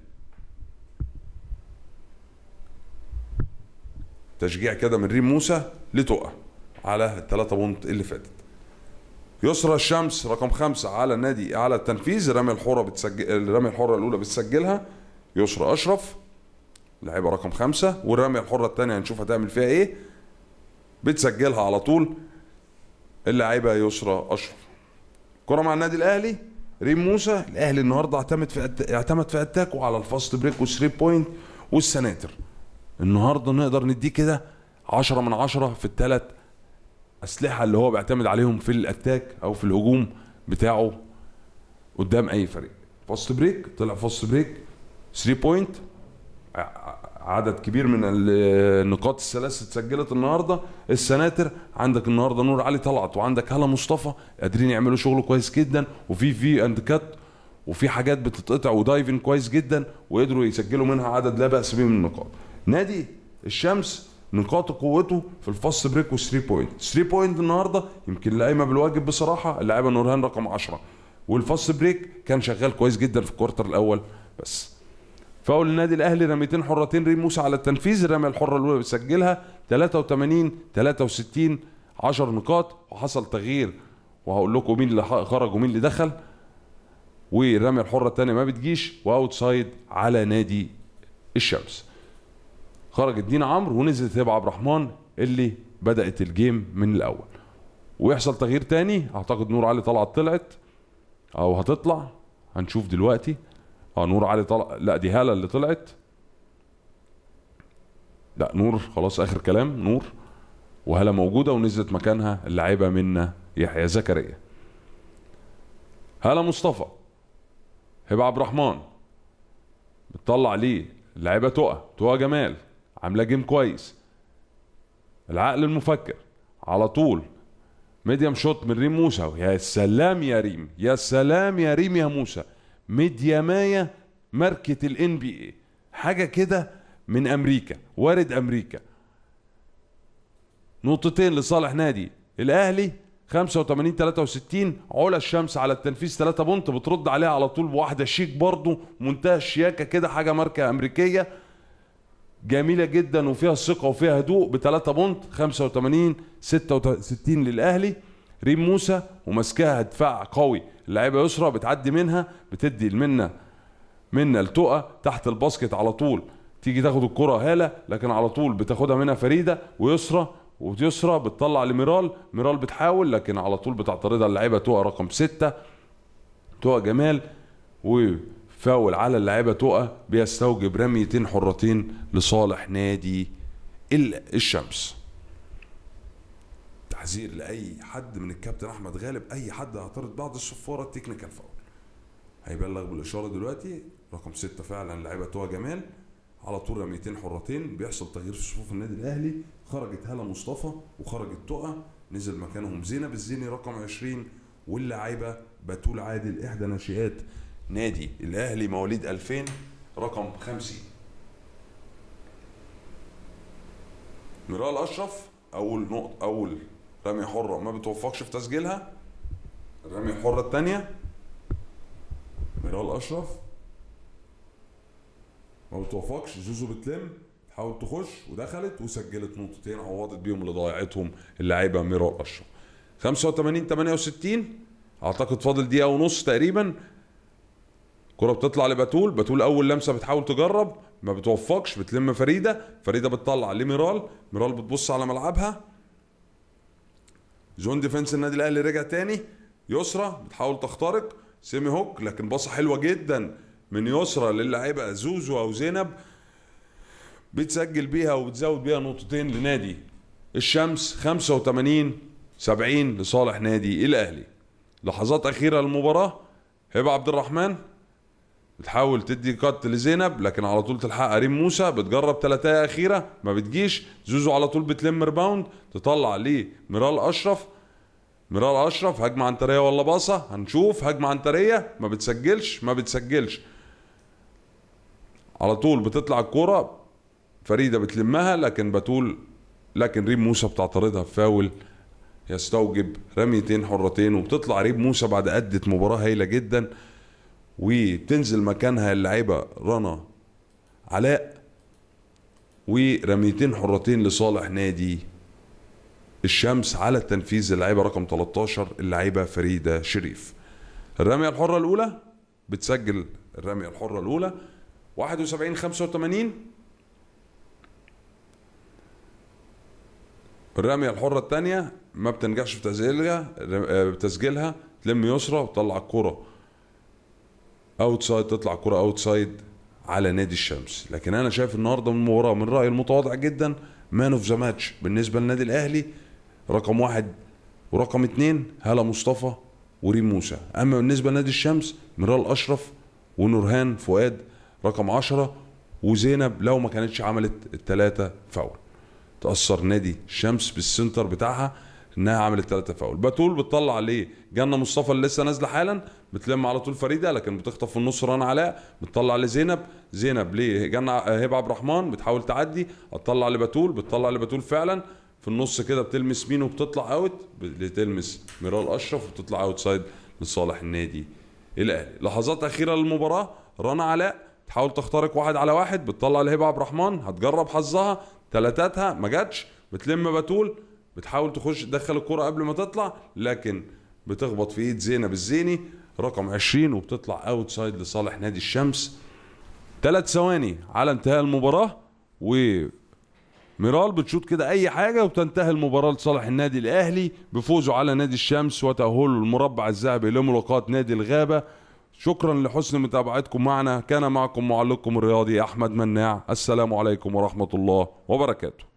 تشجيع كده من ريم موسى لتقع على الثلاثة بونت اللي فاتت يسرى الشمس رقم خمسة على النادي على التنفيذ رمي الحرة بتسجل رمي الحرة الأولى بتسجلها يسرى أشرف لعيبة رقم خمسة والرمية الحرة الثانية هنشوف هتعمل فيها إيه بتسجلها على طول اللعيبة يسرى أشرف كرة مع النادي الأهلي ريم موسى الأهلي النهاردة اعتمد في اعتمد في أتاكو على الفاست بريك والثري بوينت والسناتر النهارده نقدر نديه كده 10 من 10 في الثلاث اسلحه اللي هو بيعتمد عليهم في الاتاك او في الهجوم بتاعه قدام اي فريق فاست بريك طلع فاست بريك 3 بوينت عدد كبير من النقاط الثلاث اتسجلت النهارده السناتر عندك النهارده نور علي طلعت وعندك هلا مصطفى قادرين يعملوا شغل كويس جدا وفي في اند كات وفي حاجات بتتقطع ودايفين كويس جدا وقدروا يسجلوا منها عدد لا باس به من النقاط نادي الشمس نقاط قوته في الفاست بريك و 3 بوينت 3 بوينت النهارده يمكن قايمه بالواجب بصراحه اللعيبه نورهان رقم 10 والفاست بريك كان شغال كويس جدا في الكوارتر الاول بس فاول النادي الاهلي رميتين حرتين ريم موسى على التنفيذ الرميه الحره الاولى بيسجلها 83 63 10 نقاط وحصل تغيير وهقول لكم مين اللي خرج ومين اللي دخل والرميه الحره الثانيه ما بتجيش واوتسايد على نادي الشمس خرج الدين عمرو ونزلت هبه عبد الرحمن اللي بدات الجيم من الاول ويحصل تغيير تاني اعتقد نور علي طلعت طلعت او هتطلع هنشوف دلوقتي اه نور علي طلع لا دي هاله اللي طلعت لا نور خلاص اخر كلام نور وهاله موجوده ونزلت مكانها اللعيبه منا يحيى زكريا هاله مصطفى هبه عبد الرحمن بتطلع ليه اللعيبه تقى تقى جمال عامله جيم كويس العقل المفكر على طول ميديم شوت من ريم موسى يا سلام يا ريم يا سلام يا ريم يا موسى ميديا مايا ماركة الان بي اي حاجة كده من امريكا وارد امريكا نقطتين لصالح نادي الاهلي 85 63 علا الشمس على التنفيذ 3 بونت بترد عليها على طول بواحده شيك برضه منتهى الشياكه كده حاجه ماركه امريكيه جميله جدا وفيها ثقه وفيها هدوء ب 3 بونت 85 66 للاهلي ريم موسى وماسكاها دفاع قوي اللعيبه يسرى بتعدي منها بتدي المنه منه لتقى تحت الباسكت على طول تيجي تاخد الكره هاله لكن على طول بتاخدها منها فريده ويسرى ويسرى بتطلع لميرال ميرال بتحاول لكن على طول بتعترضها اللعيبه تقى رقم ستة تقى جمال و فاول على اللعيبه تقى بيستوجب رميتين حرتين لصالح نادي الشمس تحذير لاي حد من الكابتن احمد غالب اي حد هيعترض بعد الصفاره التكنيكال فاول هيبلغ بالاشاره دلوقتي رقم ستة فعلا لعيبه تقى جمال على طول رميتين حرتين بيحصل تغيير في صفوف النادي الاهلي خرجت هاله مصطفى وخرجت تقى نزل مكانهم زينب الزيني رقم 20 واللعيبه بتول عادل احدى ناشئات نادي الاهلي مواليد 2000 رقم 50 ميرال اشرف اول نقط اول رميه حره ما بتوفقش في تسجيلها الرميه الحره الثانيه ميرال اشرف ما بتوفقش زوزو بتلم حاولت تخش ودخلت وسجلت نقطتين عوضت بيهم اللي ضيعتهم اللعيبه ميرال اشرف 85 68 اعتقد فاضل دقيقه ونص تقريبا الكره بتطلع لبتول بتول اول لمسه بتحاول تجرب ما بتوفقش بتلم فريده فريده بتطلع لميرال ميرال بتبص على ملعبها زون ديفنس النادي الاهلي رجع تاني يسرى بتحاول تخترق سيمي هوك لكن باصه حلوه جدا من يسرى للاعيبه زوزو او زينب بتسجل بيها وبتزود بيها نقطتين لنادي الشمس 85 70 لصالح نادي الاهلي لحظات اخيره للمباراه هبه عبد الرحمن بتحاول تدي كات لزينب لكن على طول تلحقها ريم موسى بتجرب ثلاثيه اخيره ما بتجيش زوزو على طول بتلم ريباوند تطلع لي ميرال اشرف ميرال اشرف هجمه عنتريه ولا باصه هنشوف هجمه عنتريه ما بتسجلش ما بتسجلش على طول بتطلع الكوره فريده بتلمها لكن بتقول لكن ريم موسى بتعترضها بفاول يستوجب رميتين حرتين وبتطلع ريم موسى بعد أدت مباراة هايلة جدا وتنزل مكانها اللعيبه رنا علاء ورميتين حرتين لصالح نادي الشمس على تنفيذ اللعيبه رقم 13 اللعيبه فريده شريف الرميه الحره الاولى بتسجل الرميه الحره الاولى 71 85 الرميه الحره الثانيه ما بتنجحش في تسجيلها آه، بتسجيلها تلم يسرى وتطلع الكوره اوتسايد تطلع كره اوتسايد على نادي الشمس لكن انا شايف النهارده من المباراه من رايي المتواضع جدا مان اوف ذا ماتش بالنسبه للنادي الاهلي رقم واحد ورقم اثنين هلا مصطفى وريم موسى اما بالنسبه لنادي الشمس ميرال اشرف ونورهان فؤاد رقم عشرة وزينب لو ما كانتش عملت الثلاثه فاول تاثر نادي الشمس بالسنتر بتاعها انها عملت ثلاثه فاول بتول بتطلع ليه جنه مصطفى اللي لسه نازله حالا بتلم على طول فريده لكن بتخطف في النص ران علاء بتطلع لزينب زينب ليه جنى هبه عبد الرحمن بتحاول تعدي هتطلع لبتول بتطلع لبتول فعلا في النص كده بتلمس مين وبتطلع اوت بتلمس ميرال اشرف وبتطلع اوت سايد لصالح النادي الاهلي لحظات اخيره للمباراه رنا علاء تحاول تخترق واحد على واحد بتطلع لهبه عبد الرحمن هتجرب حظها ثلاثاتها ما جاتش بتلم بتول بتحاول تخش تدخل الكرة قبل ما تطلع لكن بتخبط في ايد زينب الزيني رقم 20 وبتطلع اوت سايد لصالح نادي الشمس ثلاث ثواني على انتهاء المباراه و ميرال بتشوط كده اي حاجه وتنتهي المباراه لصالح النادي الاهلي بفوزه على نادي الشمس وتاهله المربع الذهبي لملاقاه نادي الغابه شكرا لحسن متابعتكم معنا كان معكم معلقكم الرياضي احمد مناع السلام عليكم ورحمه الله وبركاته